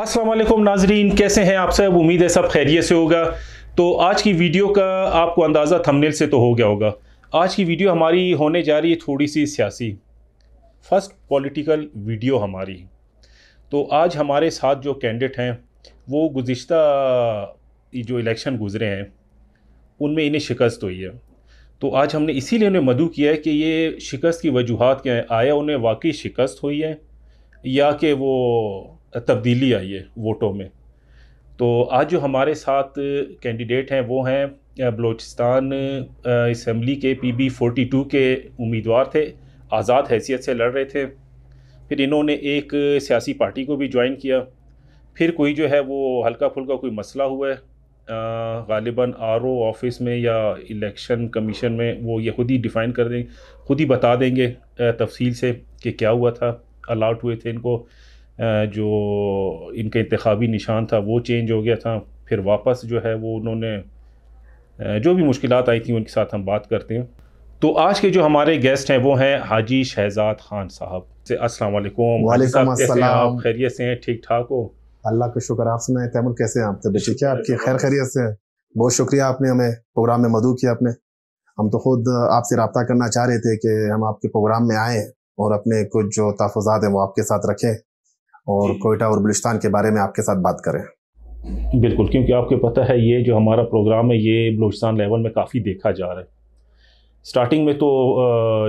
असलम नाजरीन कैसे हैं आप सब उम्मीद है सब खैरियत से होगा तो आज की वीडियो का आपको अंदाज़ा थंबनेल से तो हो गया होगा आज की वीडियो हमारी होने जा रही है थोड़ी सी सियासी फर्स्ट पॉलिटिकल वीडियो हमारी तो आज हमारे साथ जो कैंडिडेट हैं वो गुज्त जो इलेक्शन गुजरे हैं उनमें इन्हें शिकस्त हुई है तो आज हमने इसीलिए उन्हें मधु किया है कि ये शिकस्त की वजूहत क्या है आया उन्हें वाकई शिकस्त हुई है या कि वो तब्दीली आई है वोटों में तो आज जो हमारे साथ कैंडिडेट हैं वो हैं बलोचिस्तान इसम्बली के पी बी फोर्टी टू के उम्मीदवार थे आज़ाद हैसियत से लड़ रहे थे फिर इन्होंने एक सियासी पार्टी को भी ज्वाइन किया फिर कोई जो है वो हल्का फुल्का कोई मसला हुआ है गालिबा आर ओ ऑफिस में या इलेक्शन कमीशन में वो ये खुद ही डिफ़ाइन कर दें खुद ही बता देंगे तफसील से कि क्या हुआ था अलाउट हुए थे इनको जो इनका इंतबी निशान था वो चेंज हो गया था फिर वापस जो है वो उन्होंने जो भी मुश्किल आई थी उनके साथ हम बात करते हैं तो आज के जो हमारे गेस्ट हैं वो हैं हाजी शहजाद खान साहब से अस्सलाम वालेकुम आप खैरियत से हैं ठीक ठाक हो अल्लाह का शुक्र आप सुनाए तैमुर कैसे हैं आप बेटी क्या आपकी खैर खैरियत से बहुत शुक्रिया आपने हमें प्रोग्राम में मदू किया आपने हम तो खुद आपसे रबता करना चाह रहे थे कि हम आपके प्रोग्राम में आए और अपने कुछ जो तहफात हैं वो आपके साथ रखें और कोयटा और बलुचिस्तान के बारे में आपके साथ बात करें बिल्कुल क्योंकि आपको पता है ये जो हमारा प्रोग्राम है ये बलूचिस्तान लेवल में काफ़ी देखा जा रहा है स्टार्टिंग में तो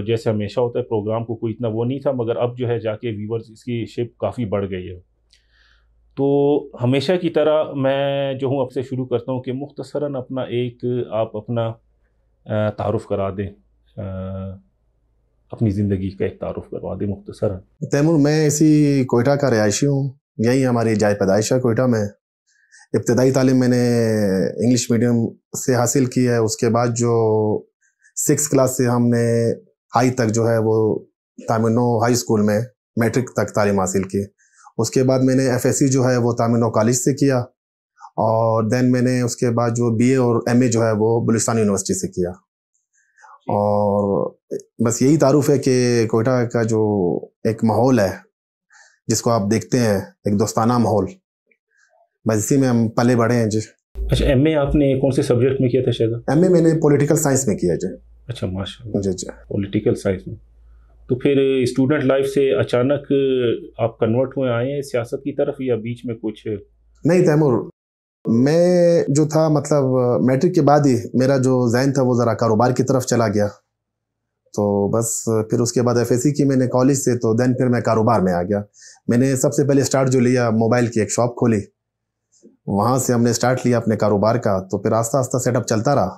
जैसे हमेशा होता है प्रोग्राम को कोई इतना वो नहीं था मगर अब जो है जाके व्यूवर्स इसकी शिप काफ़ी बढ़ गई है तो हमेशा की तरह मैं जो हूँ आपसे शुरू करता हूँ कि मुख्तसरा अपना एक आप अपना तारफ़ करा दें अपनी ज़िंदगी का एक तारुफ करवा दें मुख्तसर तैमूर मैं इसी कोयटा का रिहायशी हूँ यही हमारी जाय पैदाइश है कोयटा में इब्तदाई तालीम मैंने इंग्लिश मीडियम से हासिल की है उसके बाद जो सिक्स क्लास से हमने हाई तक जो है वो तामिनो हाई स्कूल में मैट्रिक तक तालीम हासिल की उसके बाद मैंने एफएससी जो है वो तामिनो कॉलेज से किया और देन मैंने उसके बाद जो बीए और एमए जो है वो बलुस्तान यूनिवर्सिटी से किया और बस यही तारुफ है कि कोयटा का जो एक माहौल है जिसको आप देखते हैं एक दोस्ताना माहौल बस इसी में हम पले बढ़े हैं जी अच्छा एम आपने कौन से सब्जेक्ट में किया था शायद एम मैंने पॉलिटिकल साइंस में किया जी अच्छा माशा जी जी पोलिटिकल साइंस में तो फिर स्टूडेंट लाइफ से अचानक आप कन्वर्ट हुए आए हैं सियासत की तरफ या बीच में कुछ नहीं तैमूर मैं जो था मतलब मैट्रिक के बाद ही मेरा जो जहन था वो ज़रा कारोबार की तरफ चला गया तो बस फिर उसके बाद एफ की मैंने कॉलेज से तो देन फिर मैं कारोबार में आ गया मैंने सबसे पहले स्टार्ट जो लिया मोबाइल की एक शॉप खोली वहाँ से हमने स्टार्ट लिया अपने कारोबार का तो फिर आस्ता आस्ता सेटअप चलता रहा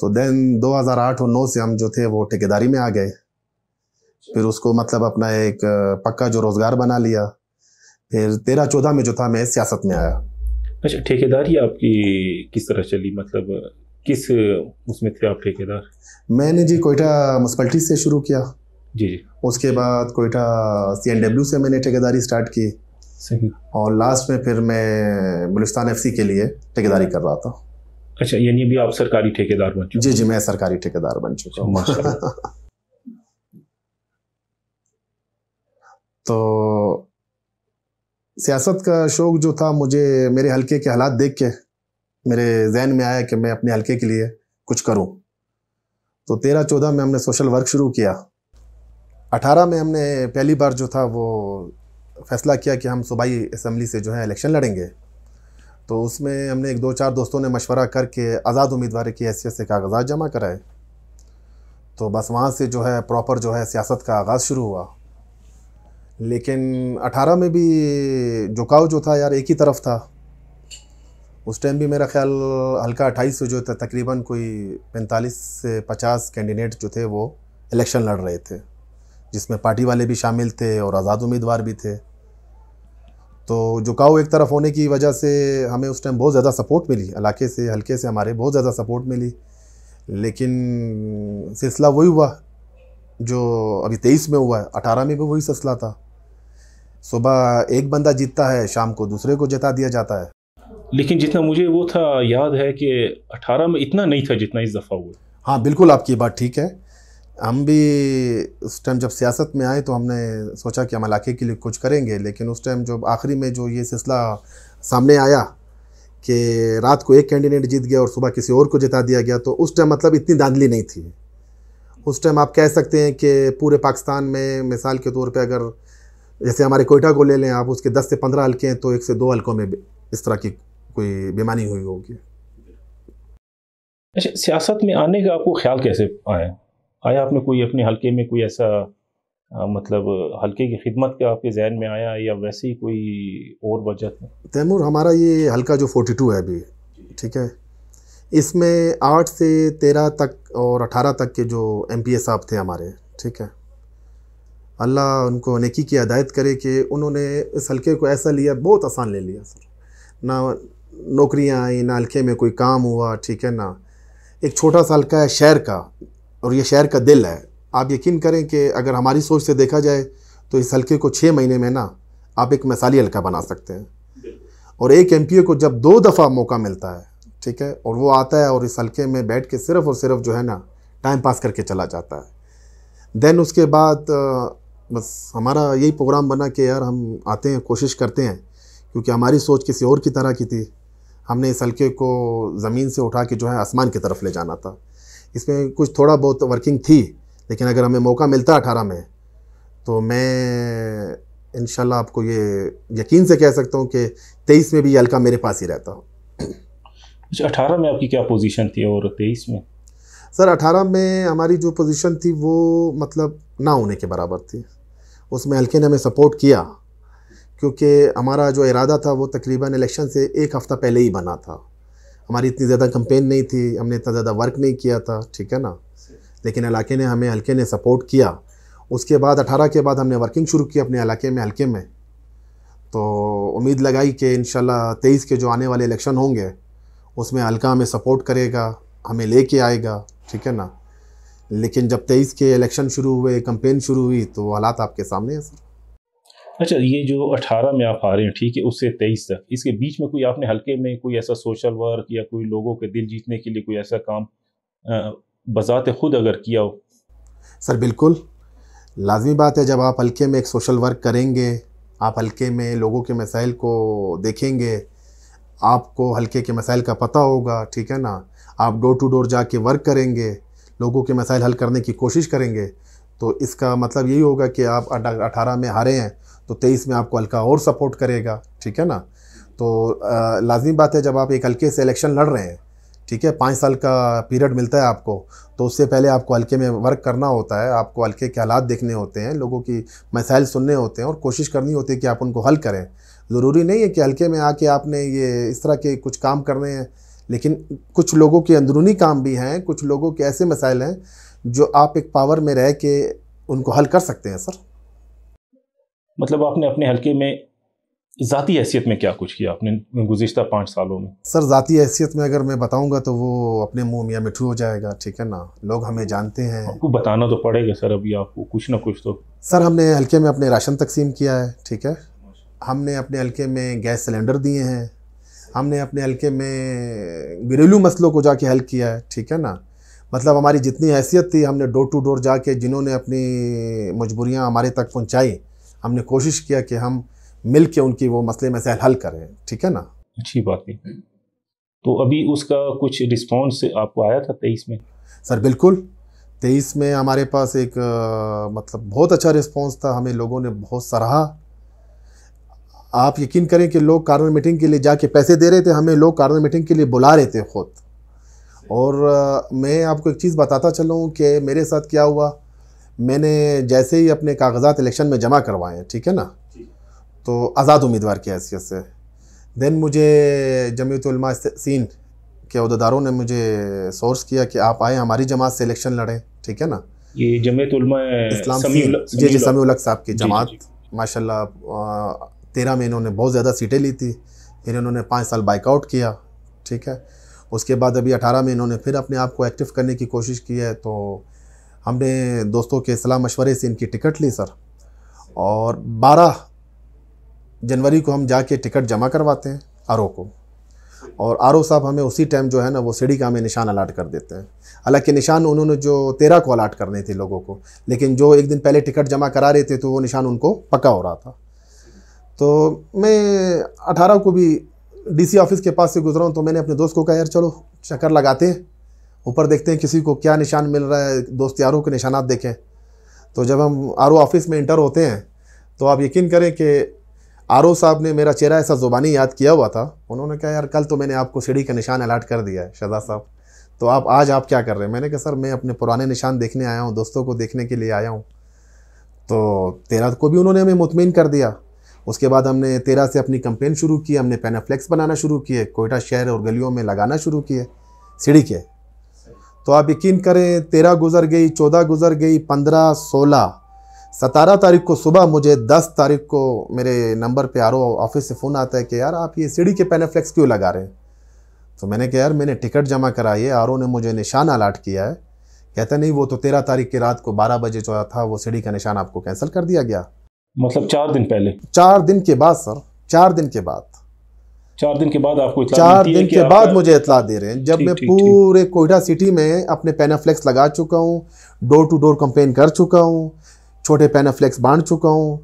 तो देन 2008 और 9 से हम जो थे वो ठेकेदारी में आ गए फिर उसको मतलब अपना एक पक्का जो रोज़गार बना लिया फिर तेरह चौदह में जो था मैं सियासत में आया अच्छा ठेकेदारी आपकी किस तरह चली मतलब किस उसमें थे आप ठेकेदार मैंने जी कोयटा म्यूनसिपलिटी से शुरू किया जी जी उसके बाद कोयटा सी एन डब्ल्यू से मैंने ठेकेदारी स्टार्ट की सही और लास्ट में फिर मैं बलुस्तान एफ के लिए ठेकेदारी कर रहा था अच्छा यानी अभी आप सरकारी ठेकेदार बन चुके जी जी मैं सरकारी ठेकेदार बन चुका हूँ तो सियासत का शौक जो था मुझे मेरे हल्के के हालात देख के मेरे जहन में आया कि मैं अपने हल्के के लिए कुछ करूं तो तेरह चौदह में हमने सोशल वर्क शुरू किया अठारह में हमने पहली बार जो था वो फैसला किया कि हम सूबाई असम्बली से जो है इलेक्शन लड़ेंगे तो उसमें हमने एक दो चार दोस्तों ने मशवरा करके आज़ाद उम्मीदवार की हैसियत से कागजात जमा कराए तो बस वहाँ से जो है प्रॉपर जो है सियासत का आगाज़ शुरू हुआ लेकिन 18 में भी झुकाव जो था यार एक ही तरफ था उस टाइम भी मेरा ख्याल हल्का अट्ठाईस से जो था तकरीबन कोई पैंतालीस से पचास कैंडिडेट जो थे वो इलेक्शन लड़ रहे थे जिसमें पार्टी वाले भी शामिल थे और आज़ाद उम्मीदवार भी थे तो झुकाव एक तरफ होने की वजह से हमें उस टाइम बहुत ज़्यादा सपोर्ट मिली इलाके से हल्के से हमारे बहुत ज़्यादा सपोर्ट मिली लेकिन सिलसिला वही हुआ जो अभी तेईस में हुआ है अठारह में भी वही सिलसिला था सुबह एक बंदा जीतता है शाम को दूसरे को जिता दिया जाता है लेकिन जितना मुझे वो था याद है कि 18 में इतना नहीं था जितना इस दफ़ा हुआ हाँ बिल्कुल आपकी बात ठीक है हम भी उस टाइम जब सियासत में आए तो हमने सोचा कि हम इलाके के लिए कुछ करेंगे लेकिन उस टाइम जब आखिरी में जो ये सिलसिला सामने आया कि रात को एक कैंडिडेट जीत गया और सुबह किसी और को जिता दिया गया तो उस टाइम मतलब इतनी दांधली नहीं थी उस टाइम आप कह सकते हैं कि पूरे पाकिस्तान में मिसाल के तौर पर अगर जैसे हमारे कोयटा को ले लें आप उसके दस से पंद्रह हल्के हैं तो एक से दो हल्कों में इस तरह की कोई बीमारी हुई होगी अच्छा सियासत में आने का आपको ख्याल कैसे आया आया आपने कोई अपने हल्के में कोई ऐसा आ, मतलब हल्के की खिदमत का आपके जहन में आया या वैसे ही कोई और वजह था तैमूर हमारा ये हल्का जो फोर्टी टू है अभी ठीक है इसमें आठ से तेरह तक और अठारह तक के जो एम साहब थे हमारे ठीक है अल्लाह उनको नेकी की हदायत करे कि उन्होंने इस हल्के को ऐसा लिया बहुत आसान ले लिया सर ना नौकरियाँ आई ना हल्के में कोई काम हुआ ठीक है ना एक छोटा सा हल्का है शहर का और ये शहर का दिल है आप यकीन करें कि अगर हमारी सोच से देखा जाए तो इस हल्के को छः महीने में ना आप एक मिसाली हल्का बना सकते हैं और एक एम को जब दो दफ़ा मौका मिलता है ठीक है और वो आता है और इस हल्के में बैठ के सिर्फ और सिर्फ जो है ना टाइम पास करके चला जाता है देन उसके बाद बस हमारा यही प्रोग्राम बना कि यार हम आते हैं कोशिश करते हैं क्योंकि हमारी सोच किसी और की तरह की थी हमने इस हल्के को ज़मीन से उठा के जो है आसमान की तरफ ले जाना था इसमें कुछ थोड़ा बहुत वर्किंग थी लेकिन अगर हमें मौका मिलता अठारह में तो मैं इन आपको ये यकीन से कह सकता हूँ कि तेईस में भी ये हल्का मेरे पास ही रहता हूँ अच्छा अठारह में आपकी क्या पोजीशन थी और तेईस में सर अठारह में हमारी जो पोजीशन थी वो मतलब ना होने के बराबर थी उसमें हल्के ने हमें सपोर्ट किया क्योंकि हमारा जो इरादा था वो तकरीबन इलेक्शन से एक हफ़्ता पहले ही बना था हमारी इतनी ज़्यादा कंपेन नहीं थी हमने इतना ज़्यादा वर्क नहीं किया था ठीक है ना लेकिन इलाके ने हमें हल्के ने सपोर्ट किया उसके बाद अठारह के बाद हमने वर्किंग शुरू की अपने इलाके में हल्के में तो उम्मीद लगाई कि इन शेईस के जो आने वाले इलेक्शन होंगे उसमें हल्का हमें सपोर्ट करेगा हमें लेके आएगा ठीक है ना लेकिन जब तेईस के इलेक्शन शुरू हुए कंपेन शुरू हुई तो हालात आपके सामने हैं सर अच्छा ये जो अठारह में आप आ रहे हैं ठीक है उससे तेईस तक इसके बीच में कोई आपने हल्के में कोई ऐसा सोशल वर्क या कोई लोगों के दिल जीतने के लिए कोई ऐसा काम बजात खुद अगर किया हो सर बिल्कुल लाजमी बात है जब आप हल्के में एक सोशल वर्क करेंगे आप हल्के में लोगों के मसाइल को देखेंगे आपको हल्के के मसाइल का पता होगा ठीक है ना आप डोर टू डोर जाके वर्क करेंगे लोगों के मसाइल हल करने की कोशिश करेंगे तो इसका मतलब यही होगा कि आप अठारह में हारे हैं तो तेईस में आपको हल्का और सपोर्ट करेगा ठीक है ना तो लाजमी बात है जब आप एक हल्के से इलेक्शन लड़ रहे हैं ठीक है पाँच साल का पीरियड मिलता है आपको तो उससे पहले आपको हल्के में वर्क करना होता है आपको हल्के के हालात देखने होते हैं लोगों की मसाइल सुनने होते हैं और कोशिश करनी होती है कि आप उनको हल करें ज़रूरी नहीं है कि हल्के में आके आपने ये इस तरह के कुछ काम करने हैं लेकिन कुछ लोगों के अंदरूनी काम भी हैं कुछ लोगों के ऐसे मसाइल हैं जो आप एक पावर में रह के उनको हल कर सकते हैं सर मतलब आपने अपने हल्के में ज़ाती हैसियत में क्या कुछ किया आपने गुजशत पाँच सालों में सर ज़ाती हैसियत में अगर मैं बताऊंगा तो वो अपने मुँह मियाँ मिठू हो जाएगा ठीक है ना लोग हमें जानते हैं आपको बताना तो पड़ेगा सर अभी आपको कुछ ना कुछ तो सर हमने हल्के में अपने राशन तकसीम किया है ठीक है हमने अपने हल्के में गैस सिलेंडर दिए हैं हमने अपने हल्के में घरेलू मसलों को जाके हल किया है ठीक है ना मतलब हमारी जितनी हैसियत थी हमने डोर टू डोर जाके जिन्होंने अपनी मजबूरियाँ हमारे तक पहुँचाई हमने कोशिश किया कि हम मिल के उनकी वो मसले में से हल करें ठीक है ना अच्छी बात है तो अभी उसका कुछ रिस्पॉन्स आपको आया था तेईस में सर बिल्कुल तेईस में हमारे पास एक मतलब बहुत अच्छा रिस्पॉन्स था हमें लोगों ने बहुत सराहा आप यकीन करें कि लोग कार्नर मीटिंग के लिए जाके पैसे दे रहे थे हमें लोग कार्नर मीटिंग के लिए बुला रहे थे खुद और आ, मैं आपको एक चीज़ बताता चलूँ कि मेरे साथ क्या हुआ मैंने जैसे ही अपने कागजात इलेक्शन में जमा करवाए ठीक है ना तो आज़ाद उम्मीदवार की हैसियत से दैन मुझे जमयतलमा सीन के अहदेदारों ने मुझे सोर्स किया कि आप आए हमारी जमात से इलेक्शन लड़ें ठीक है ना ये जमीतलमा इस्लाम जी जी समीउलक साहब की जमात माशाल्लाह तेरह में इन्होंने बहुत ज़्यादा सीटें ली थी फिर इन्होंने पाँच साल बाइकआउट किया ठीक है उसके बाद अभी अठारह में इन्होंने फिर अपने आप को एक्टिव करने की कोशिश की है तो हमने दोस्तों के सलाह मशवरे से इनकी टिकट ली सर और बारह जनवरी को हम जाके टिकट जमा करवाते हैं आर को और आर साहब हमें उसी टाइम जो है ना वो सीढ़ी का हमें निशान अलाट कर देते हैं हालांकि निशान उन्होंने जो तेरह को अलाट करने थे लोगों को लेकिन जो एक दिन पहले टिकट जमा करा रहे थे तो वो निशान उनको पक्का हो रहा था तो मैं अठारह को भी डीसी ऑफिस के पास से गुजरा हूँ तो मैंने अपने दोस्त को कहा यार चलो चक्कर लगाते हैं ऊपर देखते हैं किसी को क्या निशान मिल रहा है दोस्त यारों के निशानात देखें तो जब हम आर ऑफिस में इंटर होते हैं तो आप यकीन करें कि आर साहब ने मेरा चेहरा ऐसा ज़ुबानी याद किया हुआ था उन्होंने कहा यार कल तो मैंने आपको सीढ़ी का निशान अलाट कर दिया है शहजाद साहब तो आप आज आप क्या कर रहे हैं मैंने कहा सर मैं अपने पुराने निशान देखने आया हूँ दोस्तों को देखने के लिए आया हूँ तो तेरा को भी उन्होंने हमें मुतमिन कर दिया उसके बाद हमने तेरह से अपनी कंपेन शुरू की हमने पेनाफ्लेक्स बनाना शुरू किए कोयटा शहर और गलियों में लगाना शुरू किए सीढ़ी के तो आप यकीन करें तेरह गुजर गई चौदह गुजर गई पंद्रह सोलह सतारह तारीख को सुबह मुझे दस तारीख को मेरे नंबर पे आर ऑफिस से फ़ोन आता है कि यार आप ये सीढ़ी के पेनाफ्लेक्स क्यों लगा रहे हैं तो मैंने कहा यार मैंने टिकट जमा कराई है आर ने मुझे निशान अलाट किया है कहता नहीं वो तो तेरह तारीख की रात को बारह बजे जो था वो सीढ़ी का निशान आपको कैंसिल कर दिया गया मतलब चार दिन पहले चार दिन के बाद सर चार दिन के बाद चार दिन के बाद आपको चार दिन के बाद मुझे इतला दे रहे हैं जब मैं पूरे कोयटा सिटी में अपने पेनाफ्लेक्स लगा चुका हूँ डोर टू डोर कंपेन कर चुका हूँ छोटे पेनाफ्लेक्स बांट चुका हूँ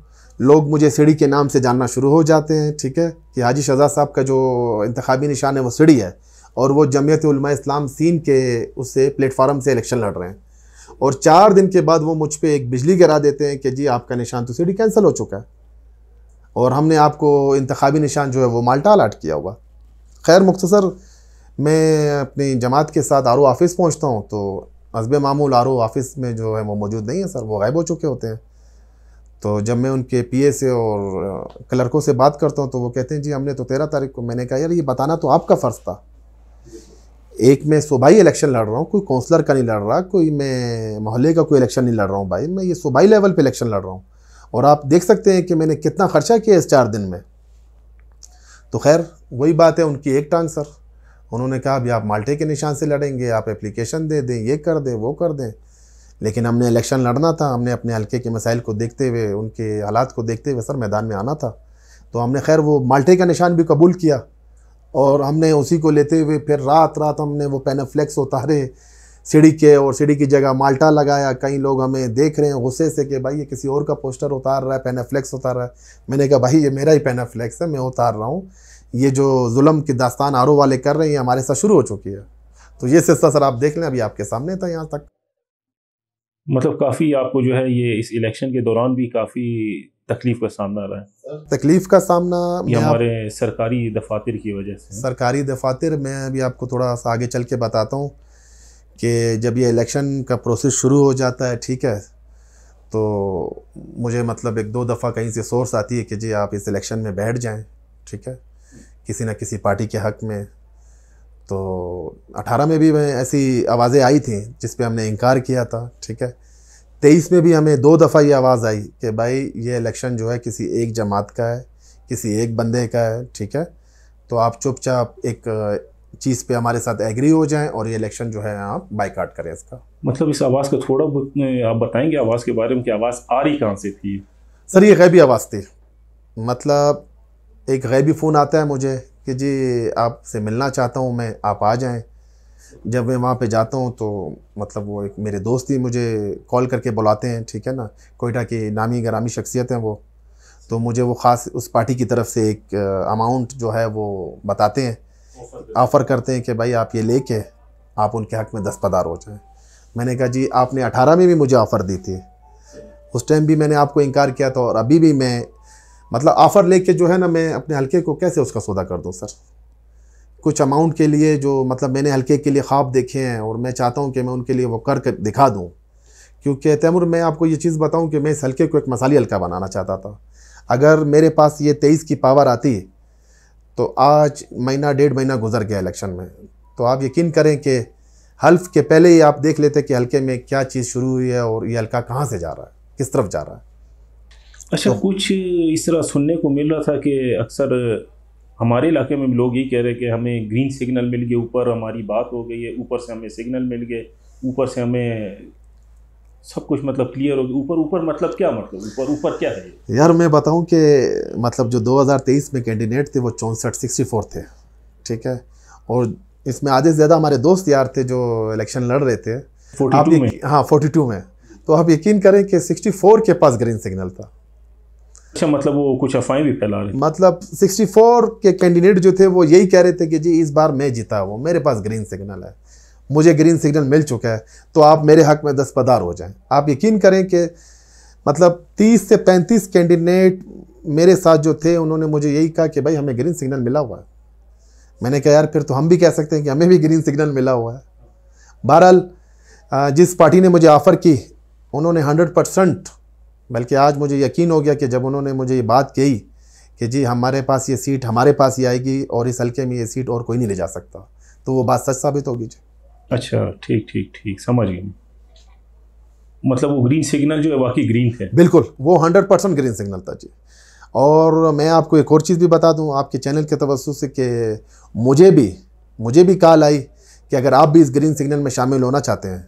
लोग मुझे सीढ़ी के नाम से जानना शुरू हो जाते हैं ठीक है कि हाजी शहजाद साहब का जो इंतबी निशान है वो सीढ़ी है और वो उलमा इस्लाम सीन के उससे प्लेटफार्म से इलेक्शन लड़ रहे हैं और चार दिन के बाद वो मुझ पर एक बिजली गिरा देते हैं कि जी आपका निशान तो सीढ़ी कैंसिल हो चुका है और हमने आपको इंतबी निशान जो है वो माल्टा अलाट किया हुआ खैर मुख्तसर मैं अपनी जमात के साथ आर ऑफ़िस पहुँचता हूँ तो हजब मामूल आर ऑफ़िस में जो है वो मौजूद नहीं है सर वो गायब हो चुके होते हैं तो जब मैं उनके ए से और क्लर्कों से बात करता हूँ तो वो कहते हैं जी हमने तो तेरह तारीख को मैंने कहा यार ये बताना तो आपका फ़र्ज़ था एक मैं सूबाई इलेक्शन लड़ रहा हूँ कोई कौंसलर का नहीं लड़ रहा कोई मैं मोहल्ले का कोई इलेक्शन नहीं लड़ रहा हूँ भाई मैं ये सूबाई लेवल पे इलेक्शन लड़ रहा हूँ और आप देख सकते हैं कि मैंने कितना ख़र्चा किया इस चार दिन में तो खैर वही बात है उनकी एक टांग सर उन्होंने कहा अभी आप माल्टे के निशान से लड़ेंगे आप एप्लीकेशन दे दें ये कर दें वो कर दें लेकिन हमने इलेक्शन लड़ना था हमने अपने हल्के के मसाइल को देखते हुए उनके हालात को देखते हुए सर मैदान में आना था तो हमने खैर वो माल्टे का निशान भी कबूल किया और हमने उसी को लेते हुए फिर रात रात हमने वो पेनाफ्लैक्स उतारे सीढ़ी के और सीढ़ी की जगह माल्टा लगाया कई लोग हमें देख रहे हैं गुस्से से कि भाई ये किसी और का पोस्टर उतार रहा है पेनाफ्लैक्स उतार रहा है मैंने कहा भाई ये मेरा ही पेनाफ्लैक्स है मैं उतार रहा हूँ ये जो जुल्म की दास्तान आरो वाले कर रहे हैं हमारे साथ शुरू हो चुकी है तो ये सिलसिला सर आप देख लें अभी आपके सामने था यहाँ तक मतलब काफ़ी आपको जो है ये इस इलेक्शन के दौरान भी काफ़ी तकलीफ का सामना रहा है तकलीफ का सामना हमारे सरकारी दफातर की वजह से सरकारी दफातर मैं अभी आपको थोड़ा सा आगे चल के बताता हूँ कि जब ये इलेक्शन का प्रोसेस शुरू हो जाता है ठीक है तो मुझे मतलब एक दो दफ़ा कहीं से सोर्स आती है कि जी आप इस इलेक्शन में बैठ जाएं ठीक है किसी ना किसी पार्टी के हक में तो 18 में भी मैं ऐसी आवाज़ें आई थी जिस पे हमने इनकार किया था ठीक है तेईस में भी हमें दो दफ़ा ये आवाज़ आई कि भाई ये इलेक्शन जो है किसी एक जमात का है किसी एक बंदे का है ठीक है तो आप चुपचाप एक चीज़ पे हमारे साथ एग्री हो जाएं और ये इलेक्शन जो है आप बाईकाट करें इसका मतलब इस आवाज़ को थोड़ा बहुत आप बताएंगे आवाज़ के बारे में कि आवाज़ आ रही कहाँ से थी सर ये गैबी आवाज़ थी मतलब एक गैबी फ़ोन आता है मुझे कि जी आपसे मिलना चाहता हूँ मैं आप आ जाएँ जब मैं वहाँ पे जाता हूँ तो मतलब वो एक मेरे दोस्त ही मुझे कॉल करके बुलाते हैं ठीक है ना कोयटा की नामी गरामी शख्सियत हैं वो तो मुझे वो ख़ास उस पार्टी की तरफ से एक अमाउंट जो है वो बताते हैं ऑफ़र करते हैं कि भाई आप ये लेके आप उनके हक़ में दस्तदार हो जाएँ मैंने कहा जी आपने अठारह में भी मुझे ऑफ़र दी थी उस टाइम भी मैंने आपको इनकार किया था और अभी भी मैं मतलब ऑफ़र लेके जो है ना मैं अपने हल्के को कैसे उसका सौदा कर दूँ सर कुछ अमाउंट के लिए जो मतलब मैंने हल्के के लिए ख्वाब देखे हैं और मैं चाहता हूँ कि मैं उनके लिए वो कर दिखा दूँ क्योंकि तैमूर मैं आपको ये चीज़ बताऊँ कि मैं इस हल्के को एक मसाली हल्का बनाना चाहता था अगर मेरे पास ये तेईस की पावर आती तो आज महीना डेढ़ महीना गुजर गया इलेक्शन में तो आप यकीन करें कि हल्फ के पहले ही आप देख लेते कि हल्के में क्या चीज़ शुरू हुई है और ये हल्का कहाँ से जा रहा है किस तरफ जा रहा है अच्छा तो, कुछ इस तरह सुनने को मिल रहा था कि अक्सर हमारे इलाके में लोग ये कह रहे हैं कि हमें ग्रीन सिग्नल मिल गया ऊपर हमारी बात हो गई है ऊपर से हमें सिग्नल मिल गए ऊपर से हमें सब कुछ मतलब क्लियर हो गया ऊपर ऊपर मतलब क्या मतलब ऊपर ऊपर क्या है यार मैं बताऊं कि मतलब जो 2023 में कैंडिडेट थे वो चौंसठ सिक्सटी फोर थे ठीक है और इसमें आधे से ज़्यादा हमारे दोस्त यार थे जो इलेक्शन लड़ रहे थे आप में हाँ फोर्टी में तो आप यकीन करें कि सिक्सटी के पास ग्रीन सिग्नल था अच्छा मतलब वो कुछ अफवाहें भी फैला रहे मतलब 64 के कैंडिडेट जो थे वो यही कह रहे थे कि जी इस बार मैं जीता हूँ मेरे पास ग्रीन सिग्नल है मुझे ग्रीन सिग्नल मिल चुका है तो आप मेरे हक में दस्तपदार हो जाएं आप यकीन करें कि मतलब 30 से 35 कैंडिडेट मेरे साथ जो थे उन्होंने मुझे यही कहा कि भाई हमें ग्रीन सिग्नल मिला हुआ है मैंने कहा यार फिर तो हम भी कह सकते हैं कि हमें भी ग्रीन सिग्नल मिला हुआ है बहरहाल जिस पार्टी ने मुझे ऑफ़र की उन्होंने हंड्रेड परसेंट बल्कि आज मुझे यकीन हो गया कि जब उन्होंने मुझे ये बात कही कि जी हमारे पास ये सीट हमारे पास ही आएगी और इस हल्के में ये सीट और कोई नहीं ले जा सकता तो वो बात सच साबित होगी जी अच्छा ठीक ठीक ठीक समझ गई मतलब वो ग्रीन सिग्नल जो है वाकई ग्रीन है बिल्कुल वो हंड्रेड परसेंट ग्रीन सिग्नल था जी और मैं आपको एक और चीज़ भी बता दूं आपके चैनल के तवसु से कि मुझे भी मुझे भी कॉल आई कि अगर आप भी इस ग्रीन सिग्नल में शामिल होना चाहते हैं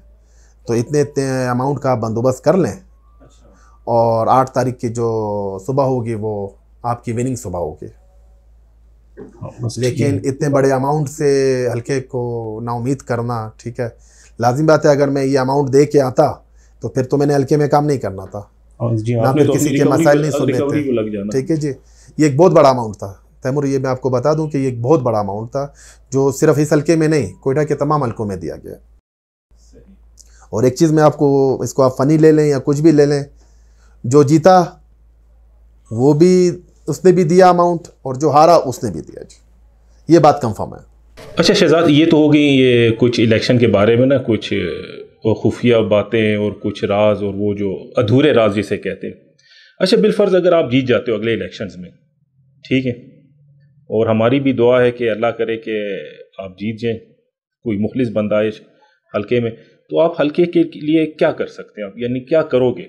तो इतने इतने अमाउंट का आप बंदोबस्त कर लें और आठ तारीख की जो सुबह होगी वो आपकी विनिंग सुबह होगी हाँ, लेकिन इतने बड़े अमाउंट से हल्के को ना उम्मीद करना ठीक है लाजिम बात है अगर मैं ये अमाउंट दे के आता तो फिर तो मैंने हल्के में काम नहीं करना था हाँ जी, ना फिर तो, तो किसी के मसाइल नहीं सुनने थे ठीक है जी ये एक बहुत बड़ा अमाउंट था तैमूर ये मैं आपको बता दूं कि ये एक बहुत बड़ा अमाउंट था जो सिर्फ इस हल्के में नहीं कोयटा के तमाम हल्कों में दिया गया और एक चीज़ मैं आपको इसको आप फ़नी ले लें या कुछ भी ले लें जो जीता वो भी उसने भी दिया अमाउंट और जो हारा उसने भी दिया जी ये बात कंफर्म है अच्छा शहजाद ये तो होगी ये कुछ इलेक्शन के बारे में ना कुछ खुफिया बातें और कुछ राज और वो जो अधूरे राज जिसे कहते हैं अच्छा बिलफर्ज अगर आप जीत जाते हो अगले इलेक्शंस में ठीक है और हमारी भी दुआ है कि अल्लाह करे कि आप जीत जाएं कोई मुखलिस बंदाइश हल्के में तो आप हल्के के लिए क्या कर सकते हैं आप यानी क्या करोगे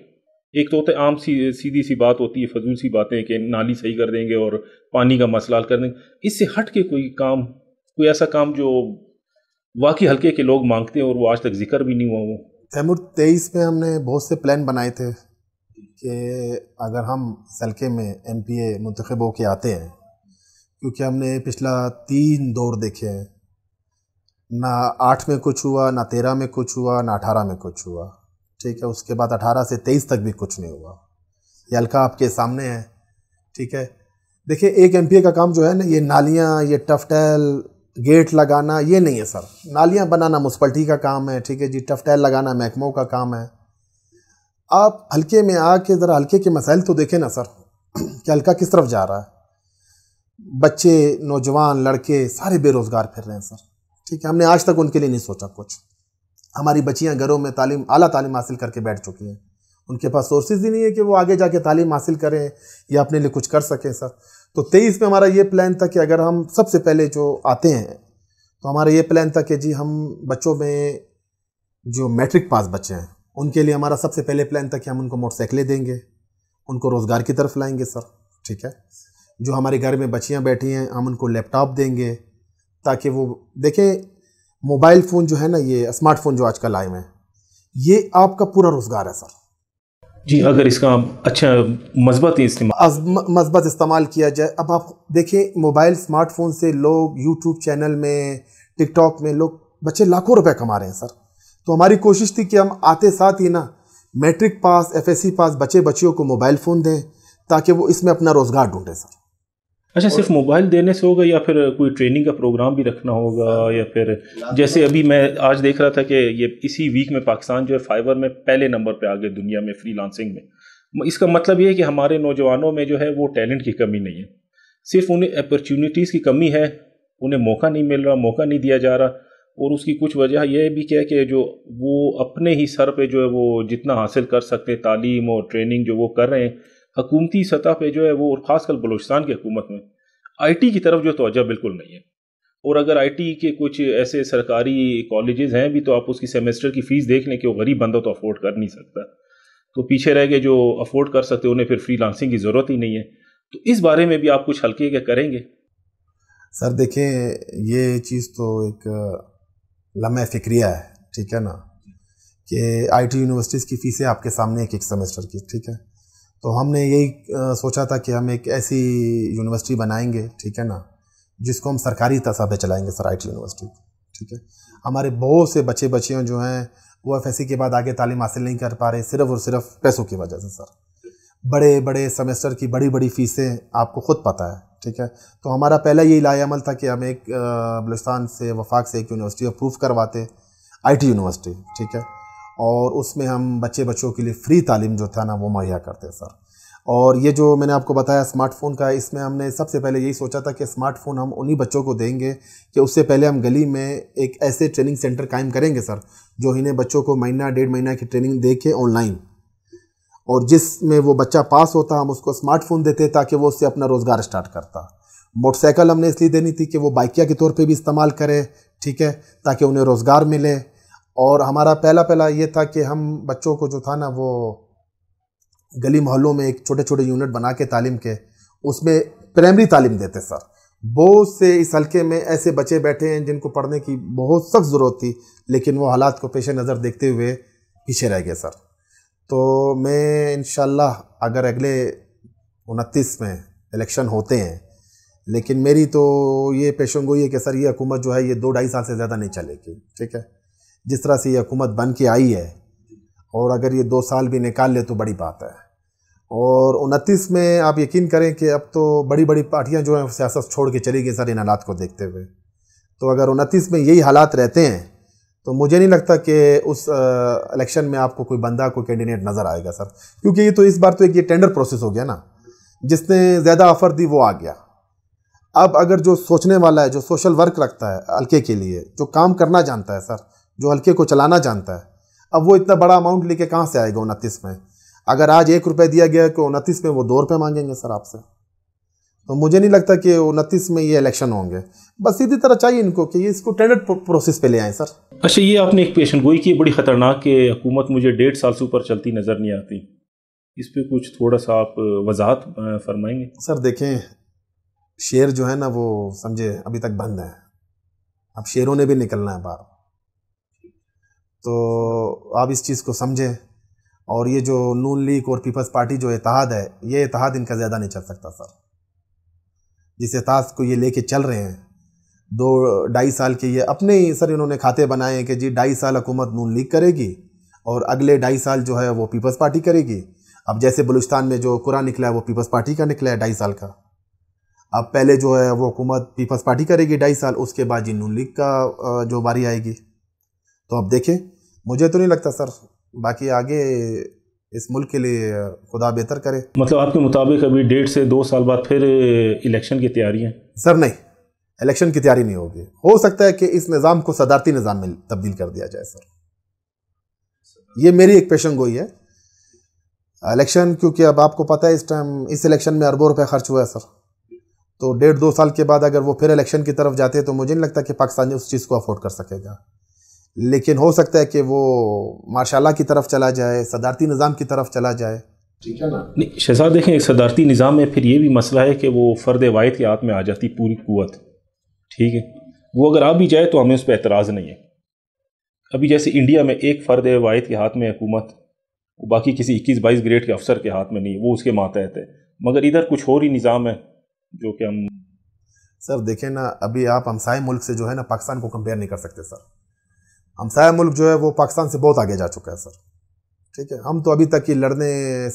एक तो होता है आम सी सीधी सी बात होती है फजूल सी बातें कि नाली सही कर देंगे और पानी का मसला हल कर देंगे इससे हट के कोई काम कोई ऐसा काम जो वाकई हल्के के लोग मांगते हैं और वो आज तक जिक्र भी नहीं हुआ वो तैमूर तेईस में हमने बहुत से प्लान बनाए थे कि अगर हम हल्के में एम पी ए मंतखब होके आते हैं क्योंकि हमने पिछला तीन दौर देखे हैं ना आठ में कुछ हुआ ना तेरह में कुछ हुआ ना अठारह में कुछ हुआ ठीक है उसके बाद 18 से 23 तक भी कुछ नहीं हुआ ये हल्का आपके सामने है ठीक है देखिए एक एम का काम जो है ना ये नालियाँ ये टफटैल गेट लगाना ये नहीं है सर नालियाँ बनाना म्यूनसपल्टी का काम है ठीक है जी टफटैल लगाना महकमों का काम है आप हल्के में आके ज़रा हल्के के मसाइल तो देखें ना सर कि हल्का किस तरफ जा रहा है बच्चे नौजवान लड़के सारे बेरोज़गार फिर रहे हैं सर ठीक है हमने आज तक उनके लिए नहीं सोचा कुछ हमारी बच्चियाँ घरों में तालीम अला तालीम हासिल करके बैठ चुकी हैं उनके पास सोर्सेज ही नहीं है कि वो आगे जाके तालीम हासिल करें या अपने लिए कुछ कर सकें सर तो तेईस में हमारा ये प्लान था कि अगर हम सबसे पहले जो आते हैं तो हमारा ये प्लान था कि जी हम बच्चों में जो मैट्रिक पास बच्चे हैं उनके लिए हमारा सबसे पहले प्लान था कि हम उनको मोटरसाइकिलें देंगे उनको रोज़गार की तरफ लाएंगे सर ठीक है जो हमारे घर में बच्चियाँ बैठी हैं हम उनको लैपटॉप देंगे ताकि वो देखें मोबाइल फ़ोन जो है ना ये स्मार्टफोन जो आजकल आए हुए हैं ये आपका पूरा रोज़गार है सर जी अगर इसका अच्छा मजबत इस्तेमाल इस्तेमाल किया जाए अब आप देखें मोबाइल स्मार्टफोन से लोग यूट्यूब चैनल में टिकटॉक में लोग बच्चे लाखों रुपए कमा रहे हैं सर तो हमारी कोशिश थी कि हम आते साथ ही ना मैट्रिक पास एफएससी पास बच्चे बच्चियों को मोबाइल फ़ोन दें ताकि वो इसमें अपना रोज़गार ढूंढें सर अच्छा सिर्फ मोबाइल देने से होगा या फिर कोई ट्रेनिंग का प्रोग्राम भी रखना होगा हाँ। या फिर जैसे अभी मैं आज देख रहा था कि ये इसी वीक में पाकिस्तान जो है फाइबर में पहले नंबर पे आ गए दुनिया में फ्रीलांसिंग में इसका मतलब ये है कि हमारे नौजवानों में जो है वो टैलेंट की कमी नहीं है सिर्फ उन्हें अपॉर्चुनिटीज़ की कमी है उन्हें मौका नहीं मिल रहा मौका नहीं दिया जा रहा और उसकी कुछ वजह यह भी क्या है कि जो वो अपने ही सर पे जो है वो जितना हासिल कर सकते तालीम और ट्रेनिंग जो वो कर रहे हैं हकूमती सतह पर जो है वो और ख़ासकर बलूचिस्तान की हकूमत में आई टी की तरफ जो तोजह बिल्कुल नहीं है और अगर आई टी के कुछ ऐसे सरकारी कॉलेजेस हैं भी तो आप उसकी सेमेस्टर की फ़ीस देख लें कि वो गरीब बंदा तो अफोर्ड कर नहीं सकता तो पीछे रह गए जो अफोर्ड कर सकते उन्हें फिर फ्री लांसिंग की ज़रूरत ही नहीं है तो इस बारे में भी आप कुछ हल्के क्या करेंगे सर देखें ये चीज़ तो एक लम्ह फिक्रिया है ठीक है ना कि आईटी यूनिवर्सिटीज़ की फ़ीसें आपके सामने एक एक सेमेस्टर की ठीक है तो हमने यही सोचा था कि हम एक ऐसी यूनिवर्सिटी बनाएंगे ठीक है ना जिसको हम सरकारी तसा पे चलाएंगे सराइट यूनिवर्सिटी ठीक है हमारे बहुत से बच्चे बच्चियाँ जो हैं वो एफ के बाद आगे तालीम हासिल नहीं कर पा रहे सिर्फ और सिर्फ पैसों की वजह से सर बड़े बड़े सेमेस्टर की बड़ी बड़ी फ़ीसें आपको ख़ुद पता है ठीक है तो हमारा पहला यही लाजमल था कि हम एक बलुस्तान से वफाक से एक यूनिवर्सिटी अप्रूव करवाते आईटी यूनिवर्सिटी ठीक है और उसमें हम बच्चे बच्चों के लिए फ्री तालीम जो था ना वो मुहैया करते हैं सर और ये जो मैंने आपको बताया स्मार्टफ़ोन का इसमें हमने सबसे पहले यही सोचा था कि स्मार्टफ़ोन हम उन्हीं बच्चों को देंगे कि उससे पहले हम गली में एक ऐसे ट्रेनिंग सेंटर कायम करेंगे सर जो इन्हें बच्चों को महीना डेढ़ महीना की ट्रेनिंग दे के ऑनलाइन और जिसमें वो बच्चा पास होता हम उसको स्मार्टफ़ोन देते ताकि वो उससे अपना रोज़गार स्टार्ट करता मोटरसाइकिल हमने इसलिए देनी थी कि वो बाइकिया के तौर पे भी इस्तेमाल करे ठीक है ताकि उन्हें रोज़गार मिले और हमारा पहला पहला ये था कि हम बच्चों को जो था ना वो गली मोहल्लों में एक छोटे छोटे यूनिट बना के तालीम के उसमें प्राइमरी तालीम देते सर बहुत से इस हल्के में ऐसे बच्चे बैठे हैं जिनको पढ़ने की बहुत सख्त ज़रूरत थी लेकिन वो हालात को पेश नज़र देखते हुए पीछे रह गए सर तो मैं इन अगर अगले उनतीस में इलेक्शन होते हैं लेकिन मेरी तो ये पेशन गोई है कि सर ये हुकूमत जो है ये दो ढाई साल से ज़्यादा नहीं चलेगी ठीक है जिस तरह से ये हुकूमत बन के आई है और अगर ये दो साल भी निकाल ले तो बड़ी बात है और उनतीस में आप यकीन करें कि अब तो बड़ी बड़ी पार्टियां जो हैं सियासत छोड़ के चली गई सर इन हालात को देखते हुए तो अगर उनतीस में यही हालात रहते हैं तो मुझे नहीं लगता कि उस इलेक्शन में आपको कोई बंदा कोई कैंडिडेट नज़र आएगा सर क्योंकि ये तो इस बार तो एक ये टेंडर प्रोसेस हो गया ना जिसने ज़्यादा ऑफ़र दी वो आ गया अब अगर जो सोचने वाला है जो सोशल वर्क रखता है हल्के के लिए जो काम करना जानता है सर जो हल्के को चलाना जानता है अब वो इतना बड़ा अमाउंट लेके कहाँ से आएगा उनतीस में अगर आज एक रुपये दिया गया तो उनतीस में वो दो रुपये मांगेंगे सर आपसे तो मुझे नहीं लगता कि उनतीस में ये इलेक्शन होंगे बस इसी तरह चाहिए इनको कि ये इसको टेंडर प्रोसेस पे ले आए सर अच्छा ये आपने एक पेशन गोई की बड़ी ख़तरनाक कि हुकूमत मुझे डेढ़ साल से ऊपर चलती नज़र नहीं आती इस पर कुछ थोड़ा सा आप वजाहत फरमाएंगे सर देखें शेर जो है ना वो समझे अभी तक बंद है अब शेरों ने भी निकलना है बाहर तो आप इस चीज़ को समझें और ये जो नून लीग और पीपल्स पार्टी जो इतिहाद है ये इतिहाद इनका ज़्यादा नहीं चल सकता सर जिस इतिहास को ये लेके चल रहे हैं दो ढाई साल के ये अपने ही सर इन्होंने खाते बनाए हैं कि जी ढाई साल हुकूमत नून लीग करेगी और अगले ढाई साल जो है वो पीपल्स पार्टी करेगी अब जैसे बलूचिस्तान में जो कुरा निकला है वो पीपल्स पार्टी का निकला है ढाई साल का अब पहले जो है वो हुकूमत पीपल्स पार्टी करेगी ढाई साल उसके बाद जी नून लीग का जो बारी आएगी तो अब देखें मुझे तो नहीं लगता सर बाकी आगे इस मुल्क के लिए खुदा बेहतर करे मतलब आपके मुताबिक अभी डेढ़ से दो साल बाद फिर इलेक्शन की तैयारी है सर नहीं इलेक्शन की तैयारी नहीं होगी हो सकता है कि इस निज़ाम को सदारती निज़ाम में तब्दील कर दिया जाए सर ये मेरी एक पेशन गोई है इलेक्शन क्योंकि अब आपको पता है इस टाइम इस इलेक्शन में अरबों रुपये खर्च हुआ है सर तो डेढ़ दो साल के बाद अगर वो फिर इलेक्शन की तरफ जाते हैं तो मुझे नहीं लगता कि पाकिस्तानी उस चीज़ को अफोर्ड कर सकेगा लेकिन हो सकता है कि वो माशाला की तरफ चला जाए सदारती निज़ाम की तरफ चला जाए ठीक है ना नहीं शहजाद देखें सदारती निज़ाम में फिर ये भी मसला है कि वो फ़र्द वायद के हाथ में आ जाती पूरी क़वत ठीक है वो अगर आ भी जाए तो हमें उस पर एतराज़ नहीं है अभी जैसे इंडिया में एक फ़र्द वायद के हाथ में हुकूमत बाकी किसी इक्कीस बाईस ग्रेड के अफसर के हाथ में नहीं वो उसके मातहत है मगर इधर कुछ और ही निज़ाम है जो कि हम सर देखें ना अभी आप हमसाए मुल्क से जो है ना पाकिस्तान को कंपेयर नहीं कर सकते सर सारे मुल्क जो है वो पाकिस्तान से बहुत आगे जा चुका है सर ठीक है हम तो अभी तक ये लड़ने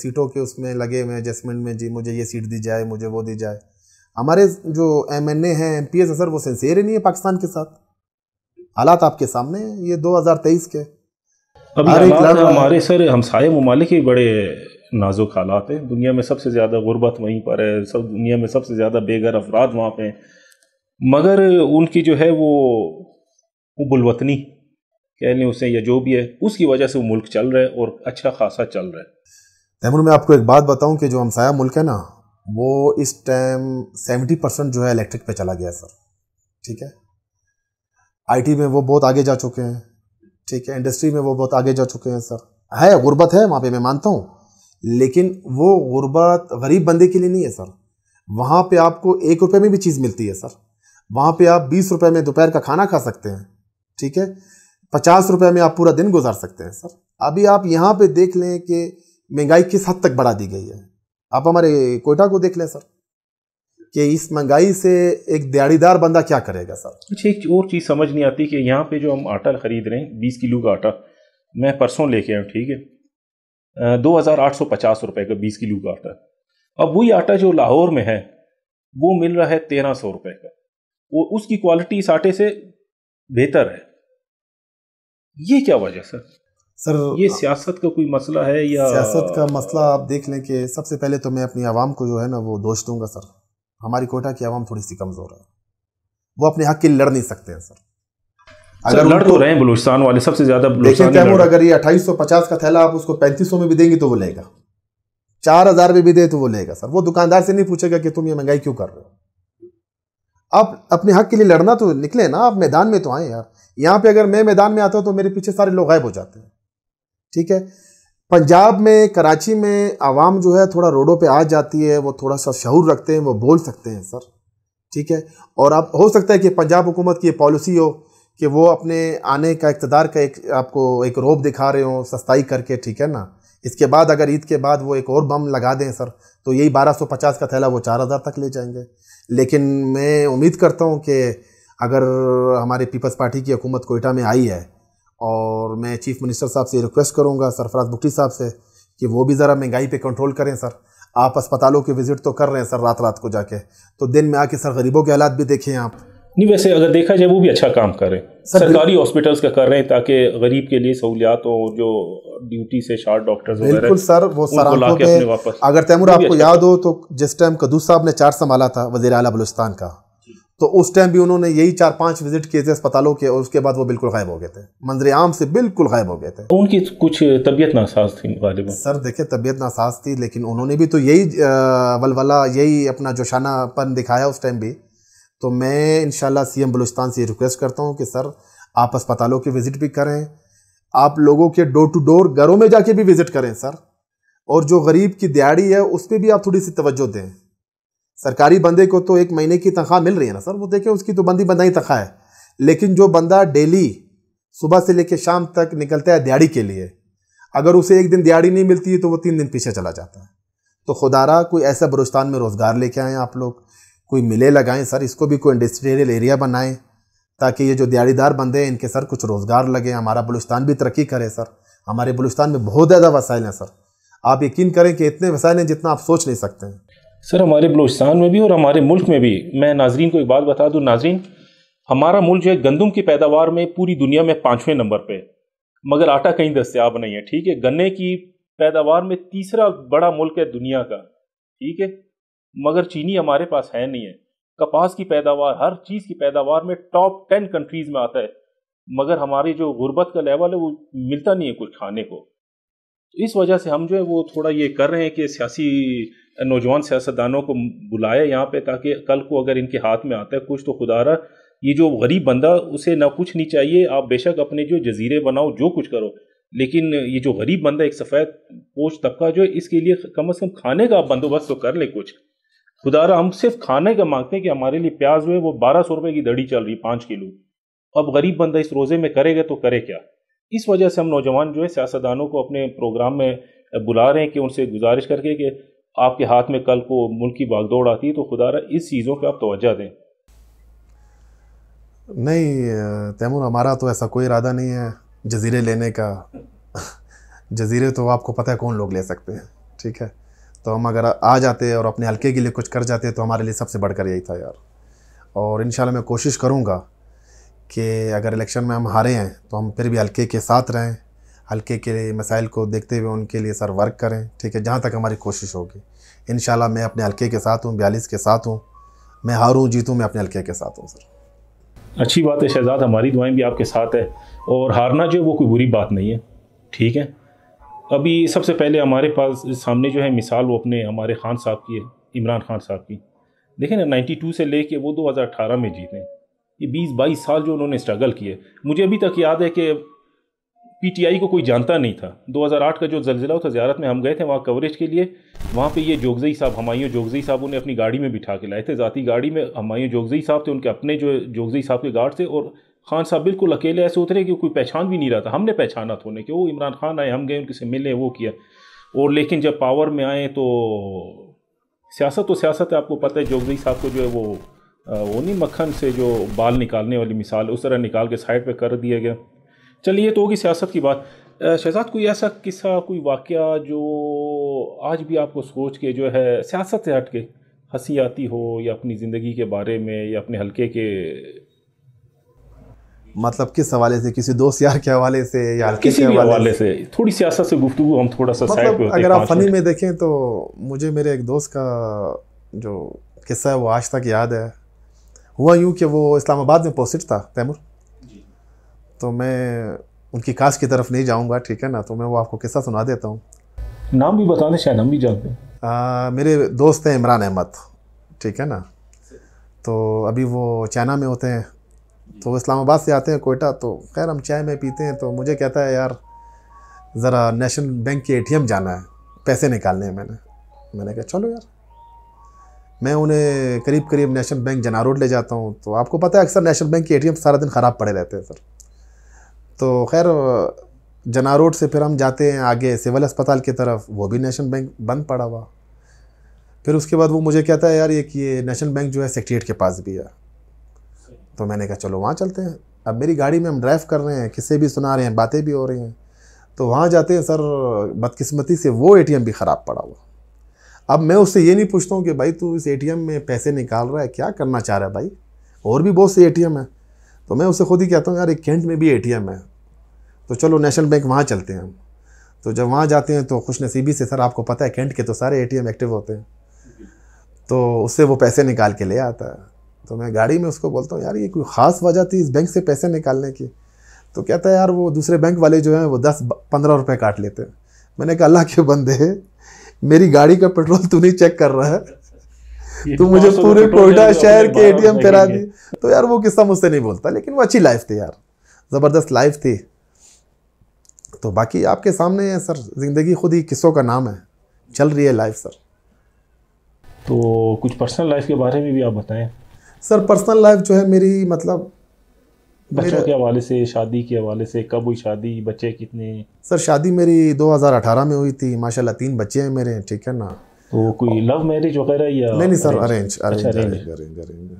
सीटों के उसमें लगे हुए एडजस्टमेंट में जी मुझे ये सीट दी जाए मुझे वो दी जाए हमारे जो एम एन ए हैं एम पी एस है सर वो सिंसियर ही नहीं है पाकिस्तान के साथ हालात आपके सामने ये तेईस के अभी हमारे सर हमसाए ममालिक ही बड़े नाजुक हालात हैं दुनिया में सबसे ज़्यादा गुर्बत वहीं पर है सब दुनिया में सबसे ज़्यादा बेघर अफराद वहाँ पे हैं मगर उनकी जो है वो बुलवतनी कह लें उसे या जो भी है उसकी वजह से वो मुल्क चल रहा है और अच्छा खासा चल रहा है तैमूर मैं आपको एक बात बताऊं कि जो हमसाया मुल्क है ना वो इस टाइम सेवेंटी परसेंट जो है इलेक्ट्रिक पे चला गया है सर ठीक है आईटी में वो बहुत आगे जा चुके हैं ठीक है इंडस्ट्री में वो बहुत आगे जा चुके हैं सर है गुर्बत है वहाँ पे मैं मानता हूँ लेकिन वो गुर्बत गरीब बंदे के लिए नहीं है सर वहाँ पे आपको एक रुपये में भी चीज़ मिलती है सर वहाँ पे आप बीस रुपये में दोपहर का खाना खा सकते हैं ठीक है पचास रुपये में आप पूरा दिन गुजार सकते हैं सर अभी आप यहाँ पे देख लें कि महंगाई किस हद तक बढ़ा दी गई है आप हमारे कोयटा को देख लें सर कि इस महंगाई से एक दिहाड़ीदार बंदा क्या करेगा सर अच्छा एक और चीज़ समझ नहीं आती कि यहाँ पे जो हम आटा खरीद रहे हैं बीस किलो का आटा मैं परसों लेके आया ठीक है दो हज़ार आठ सौ पचास रुपये का बीस किलो का आटा अब वही आटा जो लाहौर में है वो मिल रहा है तेरह सौ रुपये का वो उसकी क्वालिटी इस आटे से बेहतर है ये क्या वजह सर सर ये सियासत का कोई मसला है या सियासत का मसला आप देख लें कि सबसे पहले तो मैं अपनी आवाम को जो है ना वो दोष दूंगा सर हमारी कोटा की आवाम थोड़ी सी कमज़ोर है वो अपने हक के लड़ नहीं सकते हैं सर अगर लड़ तो रहे हैं बलूचिस्तान वाले सबसे ज़्यादा तैमूर अगर ये अट्ठाईस का थैला आप उसको पैंतीस में भी देंगे तो वो लेगा चार हज़ार में भी दे तो वो लेगा सर वो दुकानदार से नहीं पूछेगा कि तुम ये महंगाई क्यों कर रहे हो आप अपने हक के लिए लड़ना तो निकले ना आप मैदान में तो आए यार यहाँ पे अगर मैं मैदान में आता हूँ तो मेरे पीछे सारे लोग गायब हो जाते हैं ठीक है पंजाब में कराची में आवाम जो है थोड़ा रोडों पे आ जाती है वो थोड़ा सा शहूर रखते हैं वो बोल सकते हैं सर ठीक है और आप हो सकता है कि पंजाब हुकूमत की पॉलिसी हो कि वो अपने आने का इकतदार का एक आपको एक रोब दिखा रहे हो सस्ताई करके ठीक है ना इसके बाद अगर ईद के बाद वो एक और बम लगा दें सर तो यही 1250 का थैला वो 4000 तक ले जाएंगे लेकिन मैं उम्मीद करता हूँ कि अगर हमारे पीपल्स पार्टी की हुकूमत कोयटा में आई है और मैं चीफ मिनिस्टर साहब से रिक्वेस्ट करूँगा सरफराज बुकटी साहब से कि वो भी ज़रा महंगाई पे कंट्रोल करें सर आप अस्पतालों के विज़िट तो कर रहे हैं सर रात रात को जाके तो दिन में आके सर गरीबों के हालात भी देखें आप नहीं वैसे अगर देखा जाए वो भी अच्छा काम कर रहे हैं सरकारी हॉस्पिटल्स का कर रहे हैं ताकि गरीब के लिए सहूलियात हो जो ड्यूटी से शार्ट डॉक्टर्स बिल्कुल सर वो सर आपको अगर तैमूर आपको अच्छा याद हो तो जिस टाइम कदूस साहब ने चार संभाला था वजीर अला बलुस्तान का तो उस टाइम भी उन्होंने यही चार पांच विजिट किए थे अस्पतालों के और उसके बाद वो बिल्कुल गायब हो गए थे मंजरे आम से बिल्कुल गायब हो गए थे तो उनकी कुछ तबीयत नासाज थी गालिबा सर देखिए तबीयत नासाज थी लेकिन उन्होंने भी तो यही वलवला यही अपना जोशानापन दिखाया उस टाइम भी तो मैं इन सीएम बलुस्तान से रिक्वेस्ट करता हूँ कि सर आप अस्पतालों की विजिट भी करें आप लोगों के डोर टू डोर घरों में जाके भी विजिट करें सर और जो गरीब की दिहाड़ी है उस पर भी आप थोड़ी सी तवज्जो दें सरकारी बंदे को तो एक महीने की तनख्वाह मिल रही है ना सर वो देखें उसकी तो बंदी बंदा ही तनख्वाह है लेकिन जो बंदा डेली सुबह से लेकर शाम तक निकलता है दिहाड़ी के लिए अगर उसे एक दिन दिहाड़ी नहीं मिलती है तो वो तीन दिन पीछे चला जाता है तो खुदारा कोई ऐसा बलुस्तान में रोज़गार लेके आएँ आप लोग कोई मिले लगाएं सर इसको भी कोई इंडस्ट्रियल एरिया बनाएं ताकि ये जो दिहाड़ीदार बंदे हैं इनके सर कुछ रोज़गार लगे हमारा बलुस्तान भी तरक्की करे सर हमारे बलुस्तान में बहुत ज़्यादा वसाइल हैं सर आप यकीन करें कि इतने वसाइल हैं जितना आप सोच नहीं सकते हैं सर हमारे बलूचिस्तान में भी और हमारे मुल्क में भी मैं नाजरीन को एक बात बता दूँ नाजरीन हमारा मुल्क जो है गंदम की पैदावार में पूरी दुनिया में पाँचवें नंबर पर मगर आटा कहीं दस्तियाब नहीं है ठीक है गन्ने की पैदावार में तीसरा बड़ा मुल्क है दुनिया का ठीक है मगर चीनी हमारे पास है नहीं है कपास की पैदावार हर चीज़ की पैदावार में टॉप टेन कंट्रीज़ में आता है मगर हमारी जो गुर्बत का लेवल है वो मिलता नहीं है कुछ खाने को तो इस वजह से हम जो है वो थोड़ा ये कर रहे हैं कि सियासी नौजवान सियासतदानों को बुलाया यहाँ पे ताकि कल को अगर इनके हाथ में आता है कुछ तो खुदा रहा ये जो गरीब बंदा उसे ना कुछ नहीं चाहिए आप बेशक अपने जो जजीरे बनाओ जो कुछ करो लेकिन ये जो गरीब बंदा एक सफ़ेद पोष तबका जो इसके लिए कम अज़ कम खाने का बंदोबस्त तो कर ले कुछ रहा हम सिर्फ खाने का मांगते हैं कि हमारे लिए प्याज जो है वो बारह सौ रुपये की दड़ी चल रही पाँच किलो अब गरीब बंदा इस रोज़े में करेगा तो करे क्या इस वजह से हम नौजवान जो है सियासतदानों को अपने प्रोग्राम में बुला रहे हैं कि उनसे गुजारिश करके कि आपके हाथ में कल को मुल्क की बागदौड़ आती है तो खुदा इस चीज़ों पर आप तोजह दें नहीं तैमूर हमारा तो ऐसा कोई इरादा नहीं है जजीरे लेने का जजीरे तो आपको पता है कौन लोग ले सकते हैं ठीक है तो हम अगर आ जाते और अपने हल्के के लिए कुछ कर जाते तो हमारे लिए सबसे बढ़कर यही था यार और इन मैं कोशिश करूँगा कि अगर इलेक्शन में हम हारे हैं तो हम फिर भी हल्के के साथ रहें हल्के के मसाइल को देखते हुए उनके लिए सर वर्क करें ठीक है जहाँ तक हमारी कोशिश होगी इन मैं अपने हल्के के साथ हूँ बयालीस के साथ हूँ मैं हारूँ जीतूँ मैं अपने हल्के के साथ हूँ सर अच्छी बात है शहजाद हमारी दुआएं भी आपके साथ है और हारना जो है वो कोई बुरी बात नहीं है ठीक है अभी सबसे पहले हमारे पास सामने जो है मिसाल वो अपने हमारे खान साहब की है इमरान खान साहब की देखें ना नाइन्टी से ले वो दो में जीते हैं ये बीस बाईस साल जो उन्होंने स्ट्रगल किए मुझे अभी तक याद है कि पीटीआई को कोई जानता नहीं था 2008 का जो जलजिला था ज्यारत में हम गए थे वहाँ कवरेज के लिए वहाँ पे ये जोगजई साहब हमायूँ जोगजई साहब उन्हें अपनी गाड़ी में बिठा के लाए थे ज़ाती गाड़ी में हमायूँ जोगजई साहब थे उनके अपने जो जोगजई साहब के गार्ड थे और खान साहब बिल्कुल अकेले ऐसे उतरे कि कोई पहचान भी नहीं रहा था हमने पहचाना था कि वो इमरान खान आए हम गए उनके से मिले वो किया और लेकिन जब पावर में आए तो सियासत तो सियासत है आपको पता है जोगजई साहब को जो है वो वो नहीं मक्खन से जो बाल निकालने वाली मिसाल उस तरह निकाल के साइड पे कर दिया गया चलिए तो होगी सियासत की बात शहजाद कोई ऐसा किस्सा कोई वाक़ जो आज भी आपको सोच के जो है सियासत से हट के हंसी आती हो या अपनी ज़िंदगी के बारे में या अपने हलके के मतलब किस हवाले से किसी दोस्त यार के हवाले से या किसी भी हवाले से थोड़ी सियासत से गुफ्तु हम थोड़ा सा मतलब अगर आप फनी में देखें तो मुझे मेरे एक दोस्त का जो किस्सा है वो आज तक याद है हुआ यूँ कि वो इस्लामाबाद में पोस्टेड था तैमूर तो मैं उनकी कास्ट की तरफ नहीं जाऊँगा ठीक है ना तो मैं वो आपको किस्सा सुना देता हूँ नाम भी बता दें शायद हम भी जानते हैं मेरे दोस्त हैं इमरान अहमद ठीक है ना तो अभी वो चाइना में होते हैं तो वो इस्लामाबाद से आते हैं कोयटा तो खैर हम चाय में पीते हैं तो मुझे कहता है यार ज़रा नेशनल बैंक के एटीएम जाना है पैसे निकालने हैं मैंने मैंने कहा चलो यार मैं उन्हें करीब करीब नेशनल बैंक जना रोड ले जाता हूँ तो आपको पता है अक्सर नेशनल बैंक के ए सारा दिन ख़राब पड़े रहते हैं सर तो खैर जना रोड से फिर हम जाते हैं आगे सिविल अस्पताल की तरफ वो भी नेशनल बैंक बंद पड़ा हुआ फिर उसके बाद वो मुझे कहता है यार ये कि ये नेशनल बैंक जो है सेक्रेट के पास भी है तो मैंने कहा चलो वहाँ चलते हैं अब मेरी गाड़ी में हम ड्राइव कर रहे हैं किसे भी सुना रहे हैं बातें भी हो रही हैं तो वहाँ जाते हैं सर बदकिस्मती से वो ए भी ख़राब पड़ा हुआ अब मैं उससे ये नहीं पूछता हूँ कि भाई तू इस ए में पैसे निकाल रहा है क्या करना चाह रहा है भाई और भी बहुत से ए हैं तो मैं उससे खुद ही कहता हूँ यार एक कैंट में भी ए है तो चलो नेशनल बैंक वहाँ चलते हैं तो जब वहाँ जाते हैं तो खुश नसीबी से सर आपको पता है कैंट के तो सारे एटीएम एक्टिव होते हैं तो उससे वो पैसे निकाल के ले आता है तो मैं गाड़ी में उसको बोलता हूँ यार ये कोई ख़ास वजह थी इस बैंक से पैसे निकालने की तो कहता है यार वो दूसरे बैंक वाले जो हैं वो दस पंद्रह रुपये काट लेते हैं मैंने कहा अल्लाह के बंदे मेरी गाड़ी का पेट्रोल तू नहीं चेक कर रहा है तू मुझे पूरे कोयटा शहर के एटीएम फिरा दी तो यार वो किस्सा मुझसे नहीं बोलता लेकिन वो अच्छी लाइफ थी यार ज़बरदस्त लाइफ थी तो बाकी आपके सामने है सर ज़िंदगी खुद ही किस्सों का नाम है चल रही है लाइफ सर तो कुछ पर्सनल लाइफ के बारे में भी आप बताएं सर पर्सनल लाइफ जो है मेरी मतलब बच्चों के हवाले से शादी के हवाले से कब हुई शादी बच्चे कितने सर शादी मेरी 2018 में हुई थी माशाल्लाह तीन बच्चे हैं मेरे ठीक है ना तो कोई लव मैरिज वगैरह या नहीं नहीं sir arrange arrange arrange arrange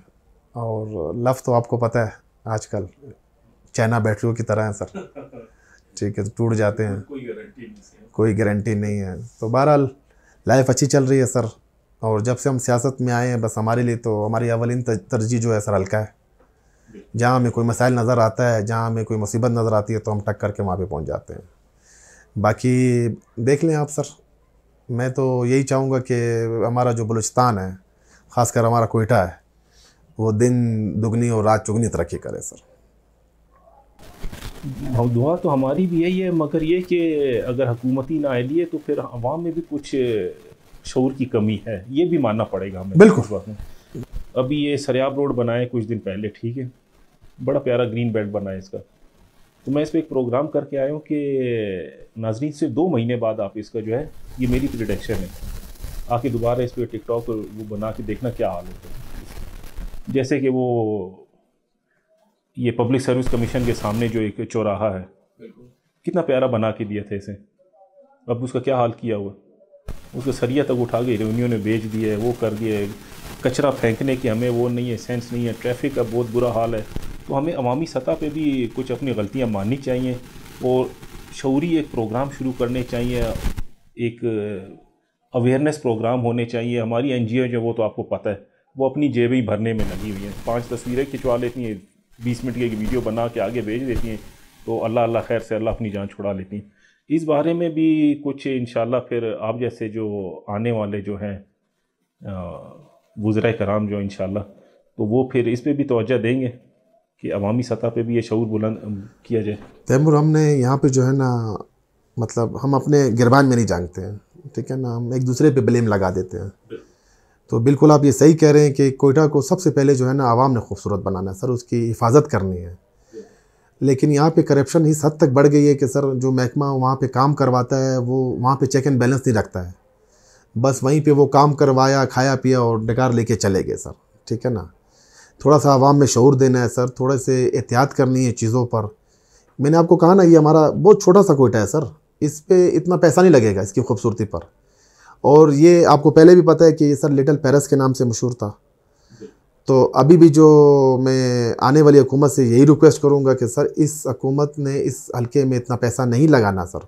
और लव तो आपको पता है आजकल चाइना बैटरियों की तरह है सर ठीक है तो टूट जाते हैं कोई गारंटी नहीं है तो बहरहाल लाइफ अच्छी चल रही है सर और जब से हम सियासत में आए हैं बस हमारे लिए तो हमारी अवलिन तरजीह जो है सर हल्का है जहाँ हमें कोई मसाइल नज़र आता है जहाँ हमें कोई मुसीबत नज़र आती है तो हम टक करके वहाँ पे पहुँच जाते हैं बाकी देख लें आप सर मैं तो यही चाहूँगा कि हमारा जो बलूचिस्तान है ख़ासकर हमारा कोयटा है वो दिन दुगनी और रात चुगनी तरक्की करे सर दुआ तो हमारी भी यही है मगर ये कि अगर हुकूमती ना आए तो फिर आवाम में भी कुछ शोर की कमी है ये भी मानना पड़ेगा हमें बिल्कुल अभी ये सरयाब रोड बनाए कुछ दिन पहले ठीक है बड़ा प्यारा ग्रीन बेल्ट बना है इसका तो मैं इस पर एक प्रोग्राम करके आया हूँ कि नाजरीन से दो महीने बाद आप इसका जो है ये मेरी प्रोडक्शन है आके दोबारा इस पर टिकटॉक वो बना के देखना क्या हाल होता है जैसे कि वो ये पब्लिक सर्विस कमीशन के सामने जो एक चौराहा है कितना प्यारा बना के दिया था इसे अब उसका क्या हाल किया हुआ उसको सरिया तक उठा के रेवन्यू ने बेच दिया है वो कर दिया है कचरा फेंकने की हमें वो नहीं है सेंस नहीं है ट्रैफिक का बहुत बुरा हाल है तो हमें अवामी सतह पर भी कुछ अपनी गलतियाँ माननी चाहिए और शौरी एक प्रोग्राम शुरू करने चाहिए एक अवेयरनेस प्रोग्राम होने चाहिए हमारी एन जी ओ जो वो तो आपको पता है वो अपनी जेबें भरने में लगी हुई हैं पाँच तस्वीरें खिंचवा लेती हैं बीस मिनट की वीडियो बना के आगे भेज देती हैं तो अल्लाह अल्लाह खैर से अल्लाह अपनी जान छुड़ा लेती हैं इस बारे में भी कुछ इन फिर आप जैसे जो आने वाले जो हैं वज़रा कराम जो इन तो वो फिर इस पर भी तोजह देंगे कि अवामी सतह पर भी ये शूर बुलंद किया जाए तैमुर हमने यहाँ पर जो है ना मतलब हम अपने गिरबान में नहीं जानते हैं ठीक है ना हम एक दूसरे पर ब्लेम लगा देते हैं तो बिल्कुल आप ये सही कह रहे हैं कि कोयटा को सबसे पहले जो है ना आवाम ने खूबसूरत बनाना है सर उसकी हिफाजत करनी है लेकिन यहाँ पे करप्शन इस हद तक बढ़ गई है कि सर जो महकमा वहाँ पे काम करवाता है वो वहाँ पे चेक एंड बैलेंस नहीं रखता है बस वहीं पे वो काम करवाया खाया पिया और डकार लेके चले गए सर ठीक है ना थोड़ा सा आवाम में शौर देना है सर थोड़े से एहतियात करनी है चीज़ों पर मैंने आपको कहा ना ये हमारा बहुत छोटा सा कोयटा है सर इस पर इतना पैसा नहीं लगेगा इसकी खूबसूरती पर और ये आपको पहले भी पता है कि ये सर लिटल पैरस के नाम से मशहूर था तो अभी भी जो मैं आने वाली हुकूमत से यही रिक्वेस्ट करूँगा कि सर इस हकूमत ने इस हल्के में इतना पैसा नहीं लगाना सर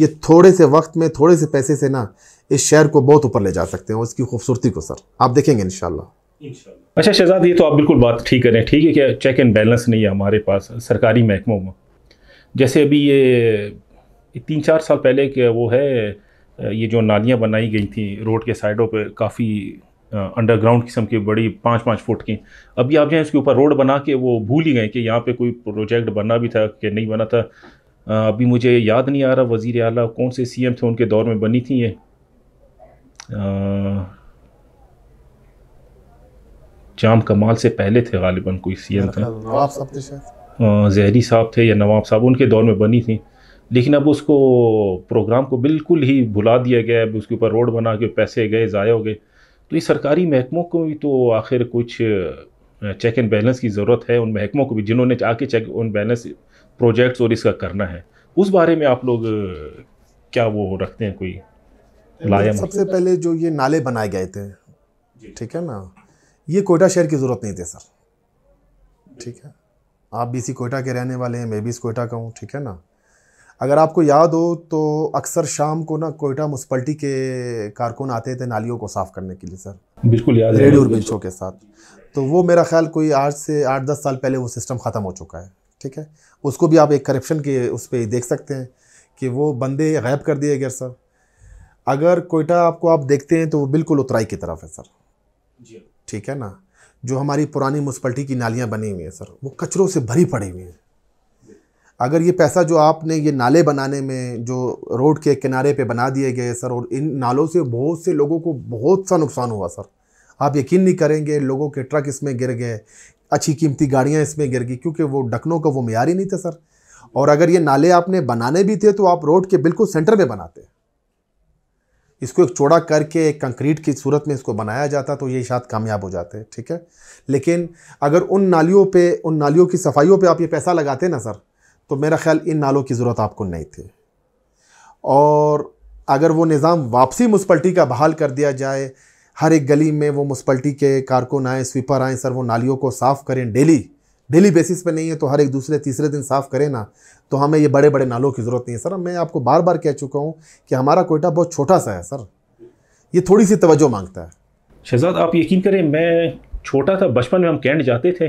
ये थोड़े से वक्त में थोड़े से पैसे से ना इस शहर को बहुत ऊपर ले जा सकते हैं इसकी खूबसूरती को सर आप देखेंगे इन अच्छा शहजाद ये तो आप बिल्कुल बात ठीक करें ठीक है क्या चेक एंड बैलेंस नहीं है हमारे पास सरकारी महकमों में जैसे अभी ये तीन चार साल पहले के वो है ये जो नालियाँ बनाई गई थी रोड के साइडों पर काफ़ी अंडरग्राउंड किस्म की बड़ी पाँच पाँच फुट की अभी आप जाएँ उसके ऊपर रोड बना के वो भूल ही गए कि यहाँ पे कोई प्रोजेक्ट बना भी था कि नहीं बना था अभी मुझे याद नहीं आ रहा वज़ी अला कौन से सी थे उनके दौर में बनी थी ये जाम कमाल से पहले थे गालिबा कोई सी एम थे जहरी साहब थे या नवाब साहब उनके दौर में बनी थी लेकिन अब उसको प्रोग्राम को बिल्कुल ही भुला दिया गया अब उसके ऊपर रोड बना के पैसे गए ज़ाया हो गए तो ये सरकारी महकमों को भी तो आखिर कुछ चेक एंड बैलेंस की ज़रूरत है उन महकमों को भी जिन्होंने आके चेक एंड बैलेंस प्रोजेक्ट्स और इसका करना है उस बारे में आप लोग क्या वो रखते हैं कोई लाया सबसे पहले जो ये नाले बनाए गए थे ठीक है ना ये कोयटा शहर की ज़रूरत नहीं थी सर ठीक है आप भी इसी कोयटा के रहने वाले हैं मैं भी इस कोयटा का हूँ ठीक है ना अगर आपको याद हो तो अक्सर शाम को ना कोयटा म्यूनसिपलिटी के कारकुन आते थे नालियों को साफ़ करने के लिए सर बिल्कुल याद रेडियो और बेंचों के साथ तो वो मेरा ख्याल कोई आठ से आठ दस साल पहले वो सिस्टम ख़त्म हो चुका है ठीक है उसको भी आप एक करप्शन के उस पर देख सकते हैं कि वो बंदे गायब कर दिए गए सर अगर कोयटा आपको आप देखते हैं तो वो बिल्कुल उतराई की तरफ है सर जी ठीक है ना जो हमारी पुरानी म्यूनसिपलिटी की नालियाँ बनी हुई हैं सर वो कचरों से भरी पड़ी हुई हैं अगर ये पैसा जो आपने ये नाले बनाने में जो रोड के किनारे पे बना दिए गए सर और इन नालों से बहुत से लोगों को बहुत सा नुकसान हुआ सर आप यकीन नहीं करेंगे लोगों के ट्रक इसमें गिर गए अच्छी कीमती गाड़ियाँ इसमें गिर गई क्योंकि वो डकनों का वो मैार ही नहीं था सर और अगर ये नाले आपने बनाने भी थे तो आप रोड के बिल्कुल सेंटर में बनाते इसको एक चौड़ा करके एक कंक्रीट की सूरत में इसको बनाया जाता तो ये शायद कामयाब हो जाते ठीक है लेकिन अगर उन नालियों पे उन नालियों की सफाइयों पे आप ये पैसा लगाते ना सर तो मेरा ख्याल इन नालों की ज़रूरत आपको नहीं थी और अगर वो निज़ाम वापसी म्यूनसपल्टी का बहाल कर दिया जाए हर एक गली में वो म्यूनसपल्टी के कारकुन आएँ स्वीपर आएँ सर वो नालियों को साफ़ करें डेली डेली बेसिस पे नहीं है तो हर एक दूसरे तीसरे दिन साफ़ करें ना तो हमें ये बड़े बड़े नालों की ज़रूरत नहीं है सर मैं आपको बार बार कह चुका हूँ कि हमारा कोयटा बहुत छोटा सा है सर ये थोड़ी सी तवज्जो मांगता है शहजाद आप यकीन करें मैं छोटा था बचपन में हम कैंट जाते थे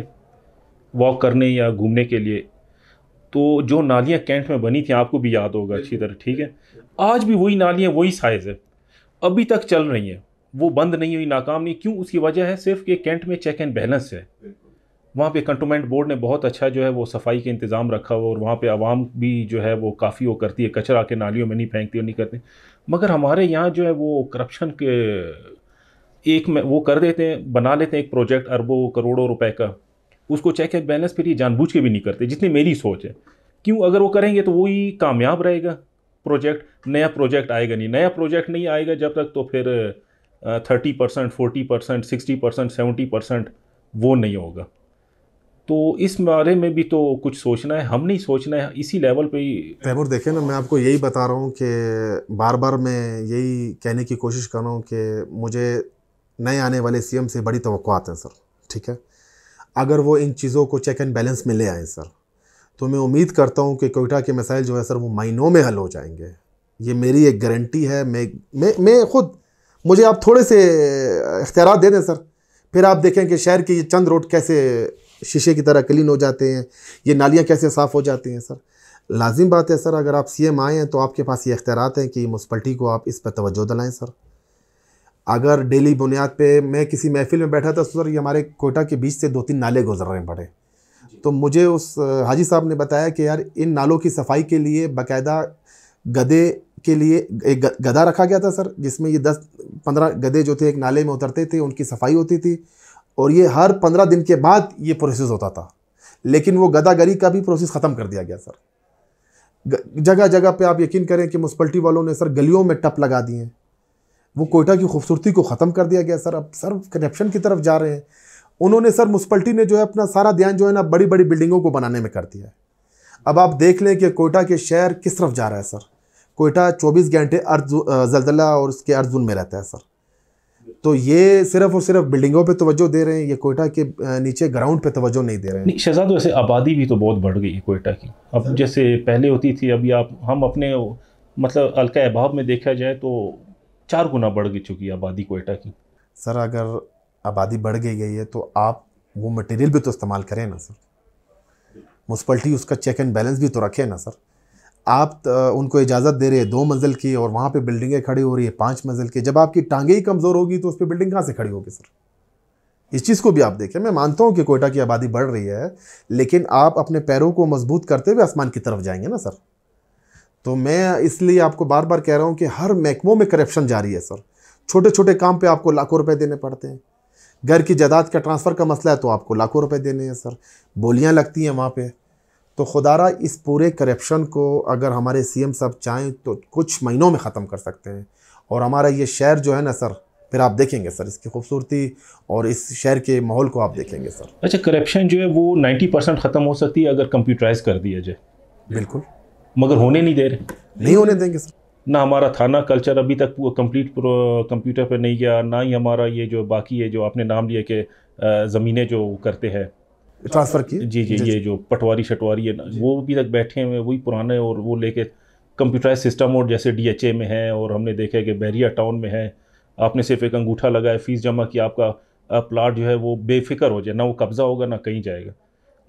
वॉक करने या घूमने के लिए तो जो नालियाँ कैंट में बनी थी आपको भी याद होगा अच्छी तरह ठीक है आज भी वही नालियाँ वही साइज़ है अभी तक चल रही हैं वो बंद नहीं हुई नाकाम नहीं क्यों उसकी वजह है सिर्फ कि कैंट में चेक एंड बैलेंस है वहाँ पे कंटोनमेंट बोर्ड ने बहुत अच्छा जो है वो सफाई का इंतज़ाम रखा हुआ और वहाँ पे आवाम भी जो है वो काफ़ी वो करती है कचरा के नालियों में नहीं फेंकती और नहीं करती मगर हमारे यहाँ जो है वो करप्शन के एक में वो कर देते हैं बना लेते हैं एक प्रोजेक्ट अरबों करोड़ों रुपए का उसको चेक एंड बैलेंस फिर ये जानबूझ के भी नहीं करते जितनी मेरी सोच है क्यों अगर वो करेंगे तो वही कामयाब रहेगा प्रोजेक्ट नया प्रोजेक्ट आएगा नहीं नया प्रोजेक्ट नहीं आएगा जब तक तो फिर thirty percent forty percent sixty percent seventy percent वो नहीं होगा तो इस बारे में भी तो कुछ सोचना है हम नहीं सोचना है इसी लेवल पे ही तैमूर देखें ना मैं आपको यही बता रहा हूँ कि बार बार मैं यही कहने की कोशिश कर रहा हूँ कि मुझे नए आने वाले सी से बड़ी तो हैं सर ठीक है अगर वो इन चीज़ों को चेक एंड बैलेंस में ले आएँ सर तो मैं उम्मीद करता हूँ कि कोयटा के मसाइल जो है सर वो महीनों में हल हो जाएंगे ये मेरी एक गारंटी है मैं मैं मैं खुद मुझे आप थोड़े से इख्तियार दे दें सर फिर आप देखें कि शहर के ये चंद रोड कैसे शीशे की तरह क्लीन हो जाते हैं ये नालियाँ कैसे साफ़ हो जाती हैं सर लाजिम बात है सर अगर आप सी एम आए हैं तो आपके पास ये अख्तियारत हैं कि म्यूनसपल्टी को आप इस पर तवज्जो दिलाएँ सर अगर डेली बुनियाद पे मैं किसी महफिल में बैठा था तो सर ये हमारे कोटा के बीच से दो तीन नाले गुजर रहे हैं बड़े तो मुझे उस हाजी साहब ने बताया कि यार इन नालों की सफाई के लिए बाकायदा गधे के लिए एक गधा रखा गया था सर जिसमें ये दस पंद्रह गधे जो थे एक नाले में उतरते थे उनकी सफाई होती थी और ये हर पंद्रह दिन के बाद ये प्रोसेस होता था लेकिन वो गदागरी का भी प्रोसेस ख़त्म कर दिया गया सर जगह जगह पे आप यकीन करें कि म्यूनसपल्टी वालों ने सर गलियों में टप लगा दिए हैं वो कोयटा की खूबसूरती को ख़त्म कर दिया गया सर अब सर करप्शन की तरफ जा रहे हैं उन्होंने सर म्यूनसपल्टी ने जो है अपना सारा ध्यान जो है ना बड़ी बड़ी बिल्डिंगों को बनाने में कर दिया है अब आप देख लें कि कोयटा के शहर किस तरफ जा रहा है सर कोयटा चौबीस घंटे अर्ज जल्दला और उसके अर्जुन में रहता है सर तो ये सिर्फ और सिर्फ बिल्डिंगों पे तवज्जो दे रहे हैं ये कोयटा के नीचे ग्राउंड पे तवज्जो नहीं दे रहे हैं शहजाद वैसे आबादी भी तो बहुत बढ़ गई है कोयटा की अब जैसे पहले होती थी अभी आप हम अपने मतलब अलका अहबाब में देखा जाए तो चार गुना बढ़ गई चुकी है आबादी कोयटा की सर अगर आबादी बढ़ गई गई है तो आप वो मटेरियल भी तो इस्तेमाल करें ना सर म्यूनसपल्टी उसका चेक एंड बैलेंस भी तो रखें ना सर आप उनको इजाज़त दे रहे हैं दो मंजिल की और वहाँ पे बिल्डिंगें खड़ी हो रही है पाँच मंजिल की जब आपकी टांगे ही कमज़ोर होगी तो उस पर बिल्डिंग कहाँ से खड़ी होगी सर इस चीज़ को भी आप देखें मैं मानता हूँ कि कोयटा की आबादी बढ़ रही है लेकिन आप अपने पैरों को मजबूत करते हुए आसमान की तरफ जाएंगे ना सर तो मैं इसलिए आपको बार बार कह रहा हूँ कि हर महकमों में करप्शन जारी है सर छोटे छोटे काम पर आपको लाखों रुपये देने पड़ते हैं घर की जायदाद का ट्रांसफ़र का मसला है तो आपको लाखों रुपए देने हैं सर बोलियाँ लगती हैं वहाँ पर तो खुदारा इस पूरे करप्शन को अगर हमारे सीएम साहब चाहें तो कुछ महीनों में ख़त्म कर सकते हैं और हमारा ये शहर जो है ना सर फिर आप देखेंगे सर इसकी खूबसूरती और इस शहर के माहौल को आप देखेंगे सर अच्छा करप्शन जो है वो 90 परसेंट ख़त्म हो सकती है अगर कंप्यूटराइज कर दिया जाए बिल्कुल मगर होने नहीं दे रहे नहीं, होने देंगे सर ना हमारा थाना कल्चर अभी तक कंप्लीट कंप्यूटर पर नहीं गया ना ही हमारा ये जो बाकी है जो आपने नाम लिया कि ज़मीनें जो करते हैं ट्रांसफर की जी जी ये जो पटवारी शटवारी है ना वो अभी तक बैठे हुए वही पुराने और वो लेके कंप्यूटराइज सिस्टम और जैसे डीएचए में है और हमने देखा है कि बैरिया टाउन में है आपने सिर्फ एक अंगूठा लगाया फीस जमा किया आपका प्लाट जो है वो बेफिक्र हो जाए ना वो कब्ज़ा होगा ना कहीं जाएगा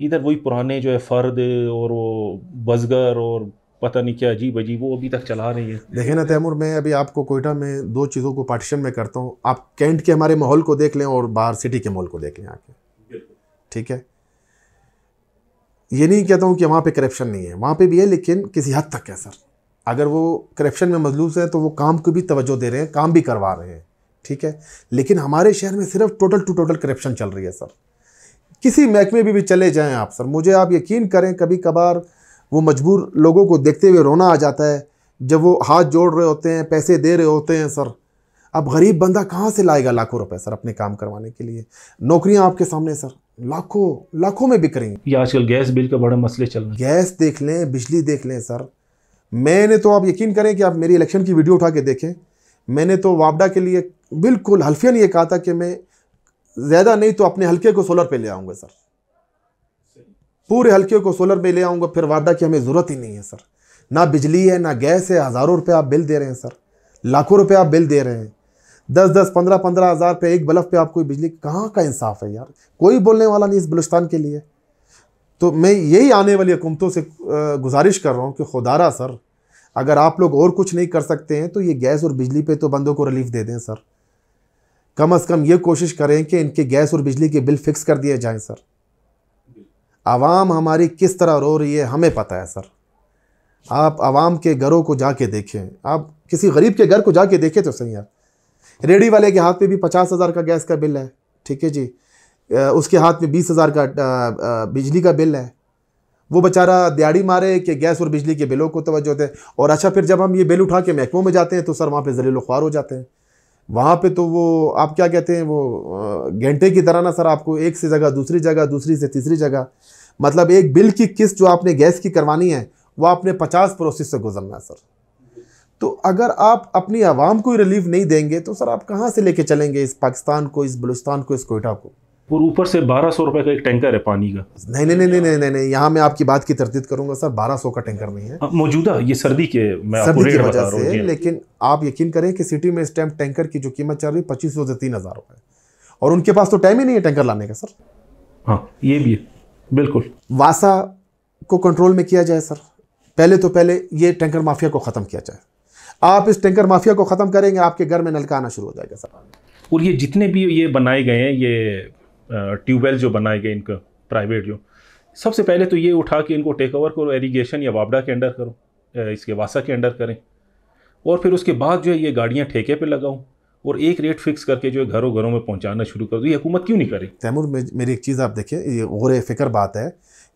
इधर वही पुराने जो है फ़र्द और वो बजगर और पता नहीं क्या अजीब अजीब वो अभी तक चला रही है देखे ना तैमूर मैं अभी आपको कोयटा में दो चीज़ों को पार्टीशन में करता हूँ आप कैंट के हमारे माहौल को देख लें और बाहर सिटी के माहौल को देख लें आके ठीक है ये नहीं कहता हूँ कि वहाँ पे करप्शन नहीं है वहाँ पे भी है लेकिन किसी हद तक है सर अगर वो करप्शन में मजलूस है तो वो काम को भी तवज्जो दे रहे हैं काम भी करवा रहे हैं ठीक है लेकिन हमारे शहर में सिर्फ टोटल टू टोटल करप्शन चल रही है सर किसी महकमे भी, भी चले जाएँ आप सर मुझे आप यकीन करें कभी कभार वो मजबूर लोगों को देखते हुए रोना आ जाता है जब वो हाथ जोड़ रहे होते हैं पैसे दे रहे होते हैं सर अब गरीब बंदा कहाँ से लाएगा लाखों रुपए सर अपने काम करवाने के लिए नौकरियाँ आपके सामने सर लाखों लाखों में बिक रही है ये आजकल गैस बिल का बड़ा मसले चल रहा है गैस देख लें बिजली देख लें सर मैंने तो आप यकीन करें कि आप मेरी इलेक्शन की वीडियो उठा के देखें मैंने तो वापडा के लिए बिल्कुल हल्फियन ये कहा था कि मैं ज़्यादा नहीं तो अपने हल्के को सोलर पे ले आऊँगा सर पूरे हल्के को सोलर पे ले आऊँगा फिर वापडा की हमें ज़रूरत ही नहीं है सर ना बिजली है ना गैस है हज़ारों रुपये आप बिल दे रहे हैं सर लाखों रुपये आप बिल दे रहे हैं दस दस पंद्रह पंद्रह हज़ार पे एक बल्ब पे आपको बिजली कहाँ का इंसाफ है यार कोई बोलने वाला नहीं इस बलुस्तान के लिए तो मैं यही आने वाली हुकूमतों से गुजारिश कर रहा हूँ कि खुदारा सर अगर आप लोग और कुछ नहीं कर सकते हैं तो ये गैस और बिजली पे तो बंदों को रिलीफ दे दें सर कम अज़ कम ये कोशिश करें कि इनके गैस और बिजली के बिल फिक्स कर दिए जाएँ सर आवाम हमारी किस तरह रो रही है हमें पता है सर आप आवाम के घरों को जाके देखें आप किसी गरीब के घर को जाके देखें तो सही यार रेडी वाले के हाथ में भी पचास हज़ार का गैस का बिल है ठीक है जी उसके हाथ में बीस हज़ार का बिजली का बिल है वो बेचारा दिहाड़ी मारे कि गैस और बिजली के बिलों को तोज्जो दें और अच्छा फिर जब हम ये बिल उठा के महकमों में जाते हैं तो सर वहाँ पर जलील ख्वार हो जाते हैं वहाँ पे तो वो आप क्या कहते हैं वो घंटे की तरह ना सर आपको एक से जगह दूसरी जगह दूसरी से तीसरी जगह मतलब एक बिल की किस्त जो आपने गैस की करवानी है वो आपने पचास प्रोसेस से गुजरना है सर तो अगर आप अपनी आवाम को रिलीफ नहीं देंगे तो सर आप कहाँ से लेके चलेंगे इस पाकिस्तान को इस बलुस्तान को इस कोयटा को और ऊपर से बारह सौ का एक टैंकर है पानी का नहीं नहीं नहीं नहीं नहीं नहीं, नहीं। यहाँ मैं आपकी बात की तरदीद करूंगा सर बारह सौ का टैंकर नहीं है हाँ, मौजूदा ये सर्दी के मैं सर्दी की वजह से लेकिन आप यकीन करें कि सिटी में इस टाइम टैंकर की जो कीमत चल रही है पच्चीस सौ से तीन हज़ार रुपए और उनके पास तो टाइम ही नहीं है टैंकर लाने का सर हाँ ये भी है बिल्कुल वासा को कंट्रोल में किया जाए सर पहले तो पहले ये टैंकर माफिया को ख़त्म किया जाए आप इस टैंकर माफिया को ख़त्म करेंगे आपके घर में नलका आना शुरू हो जाएगा सब और ये जितने भी ये बनाए गए हैं ये ट्यूबवेल जो बनाए गए इनका प्राइवेट जो सबसे पहले तो ये उठा के इनको टेक ओवर करो एरीगेशन या वाबडा के अंडर करो इसके वासा के अंडर करें और फिर उसके बाद जो है ये गाड़ियाँ ठेके पर लगाऊँ और एक रेट फिक्स करके जो है घरों घरों में पहुँचाना शुरू कर दो ये हुकूमत क्यों नहीं करे तैमूर मेरी एक चीज़ आप देखिए ये गौर फिक्र बात है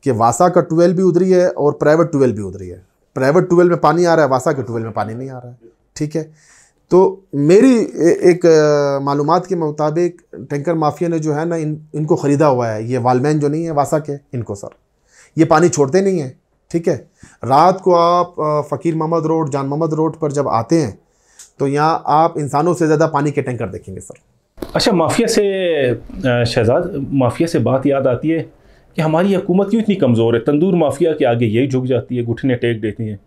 कि वासा का ट्वेल्व भी उधरी है और प्राइवेट ट्वेल्व भी उधरी है प्राइवेट ट्यूबवेल में पानी आ रहा है वासा के ट्यूबवेल में पानी नहीं आ रहा है ठीक है तो मेरी एक मालूम के मुताबिक टैंकर माफिया ने जो है ना इन इनको ख़रीदा हुआ है ये वालमैन जो नहीं है वासा के इनको सर ये पानी छोड़ते नहीं हैं ठीक है रात को आप फ़कीर मोहम्मद रोड जान मोहम्मद रोड पर जब आते हैं तो यहाँ आप इंसानों से ज़्यादा पानी के टैंकर देखेंगे सर अच्छा माफिया से शहजाद माफिया से बात याद आती है कि हमारी हुकूमत क्यों इतनी कमज़ोर है तंदूर माफिया के आगे ये झुक जाती है घुटने टेक देती हैं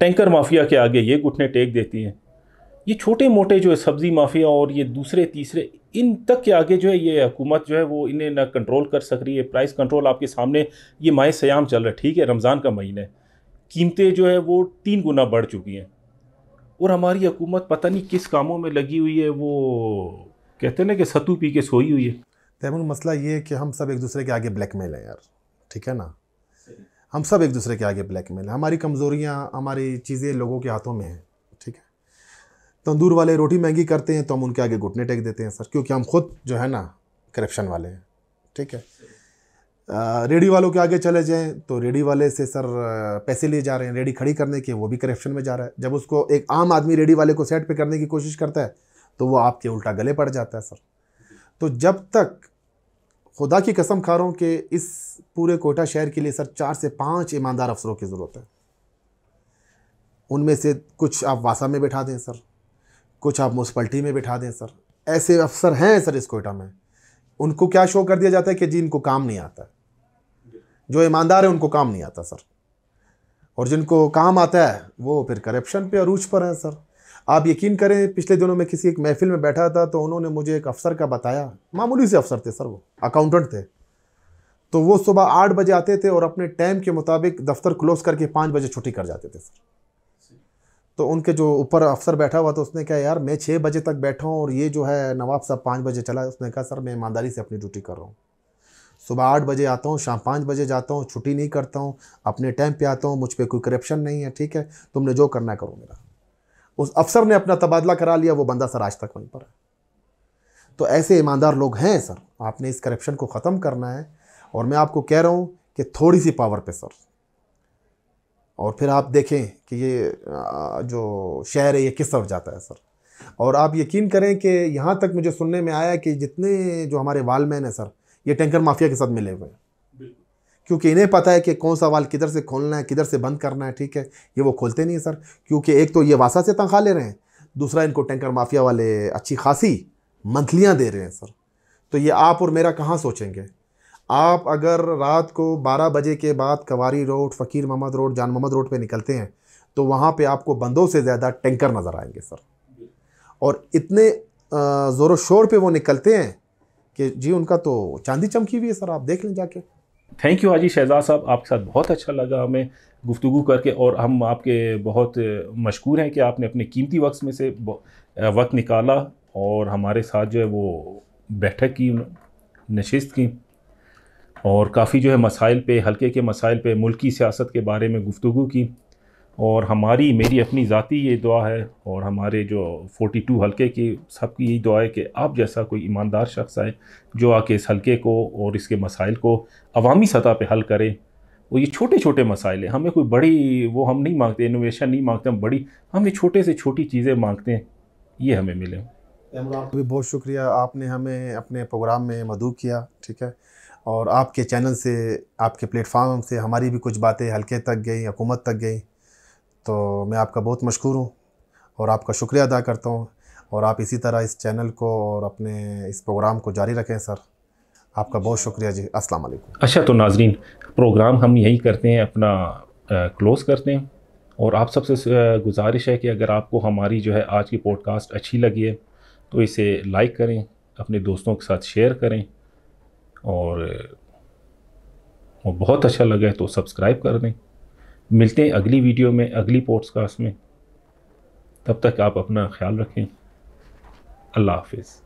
टैंकर माफिया के आगे ये घुटने टेक देती हैं ये छोटे मोटे जो है सब्ज़ी माफिया और ये दूसरे तीसरे इन तक के आगे जो है ये हुकूमत जो है वो इन्हें ना कंट्रोल कर सक रही है प्राइस कंट्रोल आपके सामने ये माए सयाम चल रहा है ठीक है रमज़ान का महीना है कीमतें जो है वो तीन गुना बढ़ चुकी हैं और हमारी हुकूमत पता नहीं किस कामों में लगी हुई है वो कहते ना कि सत्तू पी के सोई हुई है तैमूर तो मसला ये है कि हम सब एक दूसरे के आगे ब्लैकमेल हैं यार ठीक है ना हम सब एक दूसरे के आगे ब्लैकमेल हैं हमारी कमज़ोरियाँ हमारी चीज़ें लोगों के हाथों में हैं ठीक है तंदूर वाले रोटी महंगी करते हैं तो हम उनके आगे घुटने टेक देते हैं सर क्योंकि हम खुद जो है ना करप्शन वाले हैं ठीक है रेडी वालों के आगे चले जाएँ तो रेडी वाले से सर पैसे लिए जा रहे हैं रेडी खड़ी करने के वो भी करप्शन में जा रहा है जब उसको एक आम आदमी रेडी वाले को सेट पे करने की कोशिश करता है तो वो आपके उल्टा गले पड़ जाता है सर तो जब तक खुदा की कसम खा रहा हूँ कि इस पूरे कोटा शहर के लिए सर चार से पाँच ईमानदार अफसरों की ज़रूरत है उनमें से कुछ आप वासा में बैठा दें सर कुछ आप म्यूनसपल्टी में बैठा दें सर ऐसे अफसर हैं सर इस कोटा में उनको क्या शो कर दिया जाता है कि जी इनको काम नहीं आता जो ईमानदार है उनको काम नहीं आता सर और जिनको काम आता है वो फिर करप्शन पे अरूज पर हैं सर आप यकीन करें पिछले दिनों में किसी एक महफिल में बैठा था तो उन्होंने मुझे एक अफसर का बताया मामूली से अफसर थे सर वो अकाउंटेंट थे तो वो सुबह आठ बजे आते थे और अपने टाइम के मुताबिक दफ्तर क्लोज करके पाँच बजे छुट्टी कर जाते थे सर तो उनके जो ऊपर अफसर बैठा हुआ तो उसने कहा यार मैं छः बजे तक बैठा हूँ और ये जो है नवाब साहब पाँच बजे चला उसने कहा सर मैं ईमानदारी से अपनी ड्यूटी कर रहा हूँ सुबह आठ बजे आता हूँ शाम पाँच बजे जाता हूँ छुट्टी नहीं करता हूँ अपने टाइम पे आता हूँ मुझ पर कोई करप्शन नहीं है ठीक है तुमने जो करना करो मेरा उस अफसर ने अपना तबादला करा लिया वो बंदा सर आज तक वहीं पर है तो ऐसे ईमानदार लोग हैं सर आपने इस करप्शन को ख़त्म करना है और मैं आपको कह रहा हूँ कि थोड़ी सी पावर पे सर और फिर आप देखें कि ये जो शहर है ये किस तरफ जाता है सर और आप यकीन करें कि यहाँ तक मुझे सुनने में आया कि जितने जो हमारे वालमैन हैं सर ये टैंकर माफिया के साथ मिले हुए हैं क्योंकि इन्हें पता है कि कौन सा वाल किधर से खोलना है किधर से बंद करना है ठीक है ये वो खोलते नहीं सर क्योंकि एक तो ये वासा से तनख्वाह ले रहे हैं दूसरा इनको टैंकर माफिया वाले अच्छी खासी मंथलियाँ दे रहे हैं सर तो ये आप और मेरा कहाँ सोचेंगे आप अगर रात को 12 बजे के बाद कवारी रोड फ़कीर मोहम्मद रोड जान मोहम्मद रोड पे निकलते हैं तो वहाँ पे आपको बंदों से ज़्यादा टैंकर नज़र आएंगे सर और इतने ज़ोर शोर पे वो निकलते हैं कि जी उनका तो चांदी चमकी हुई है सर आप देख लें जाके थैंक यू हाजी शहजाद साहब आपके साथ बहुत अच्छा लगा हमें गुफ्तु करके और हम आपके बहुत मशहूर हैं कि आपने अपने कीमती वक्त में से वक्त निकाला और हमारे साथ जो है वो बैठक की नशस्त की और काफ़ी जो है मसाइल पे हल्के के मसाइल पे मुल्की सियासत के बारे में गुफ्तु की और हमारी मेरी अपनी ज़ाती ये दुआ है और हमारे जो 42 हलके की सबकी यही दुआ है कि आप जैसा कोई ईमानदार शख्स आए जो आके इस हलके को और इसके मसाइल को अवामी सतह पर हल करें वो ये छोटे छोटे मसाइल हैं हमें कोई बड़ी वो हम नहीं मांगते इनोवेशन नहीं मांगते हम बड़ी हम ये छोटे से छोटी चीज़ें मांगते हैं ये हमें मिले भी बहुत शुक्रिया आपने हमें अपने प्रोग्राम में मधु किया ठीक है और आपके चैनल से आपके प्लेटफार्म से हमारी भी कुछ बातें हल्के तक गई हुकूमत तक गई तो मैं आपका बहुत मशहूर हूँ और आपका शुक्रिया अदा करता हूँ और आप इसी तरह इस चैनल को और अपने इस प्रोग्राम को जारी रखें सर आपका बहुत शुक्रिया जी अस्सलाम वालेकुम अच्छा तो नाजरीन प्रोग्राम हम यही करते हैं अपना क्लोज़ करते हैं और आप सबसे गुजारिश है कि अगर आपको हमारी जो है आज की पॉडकास्ट अच्छी लगी है तो इसे लाइक करें अपने दोस्तों के साथ शेयर करें और बहुत अच्छा लगा तो सब्सक्राइब कर दें मिलते हैं अगली वीडियो में अगली पॉडकास्ट में तब तक आप अपना ख्याल रखें अल्लाह हाफिज़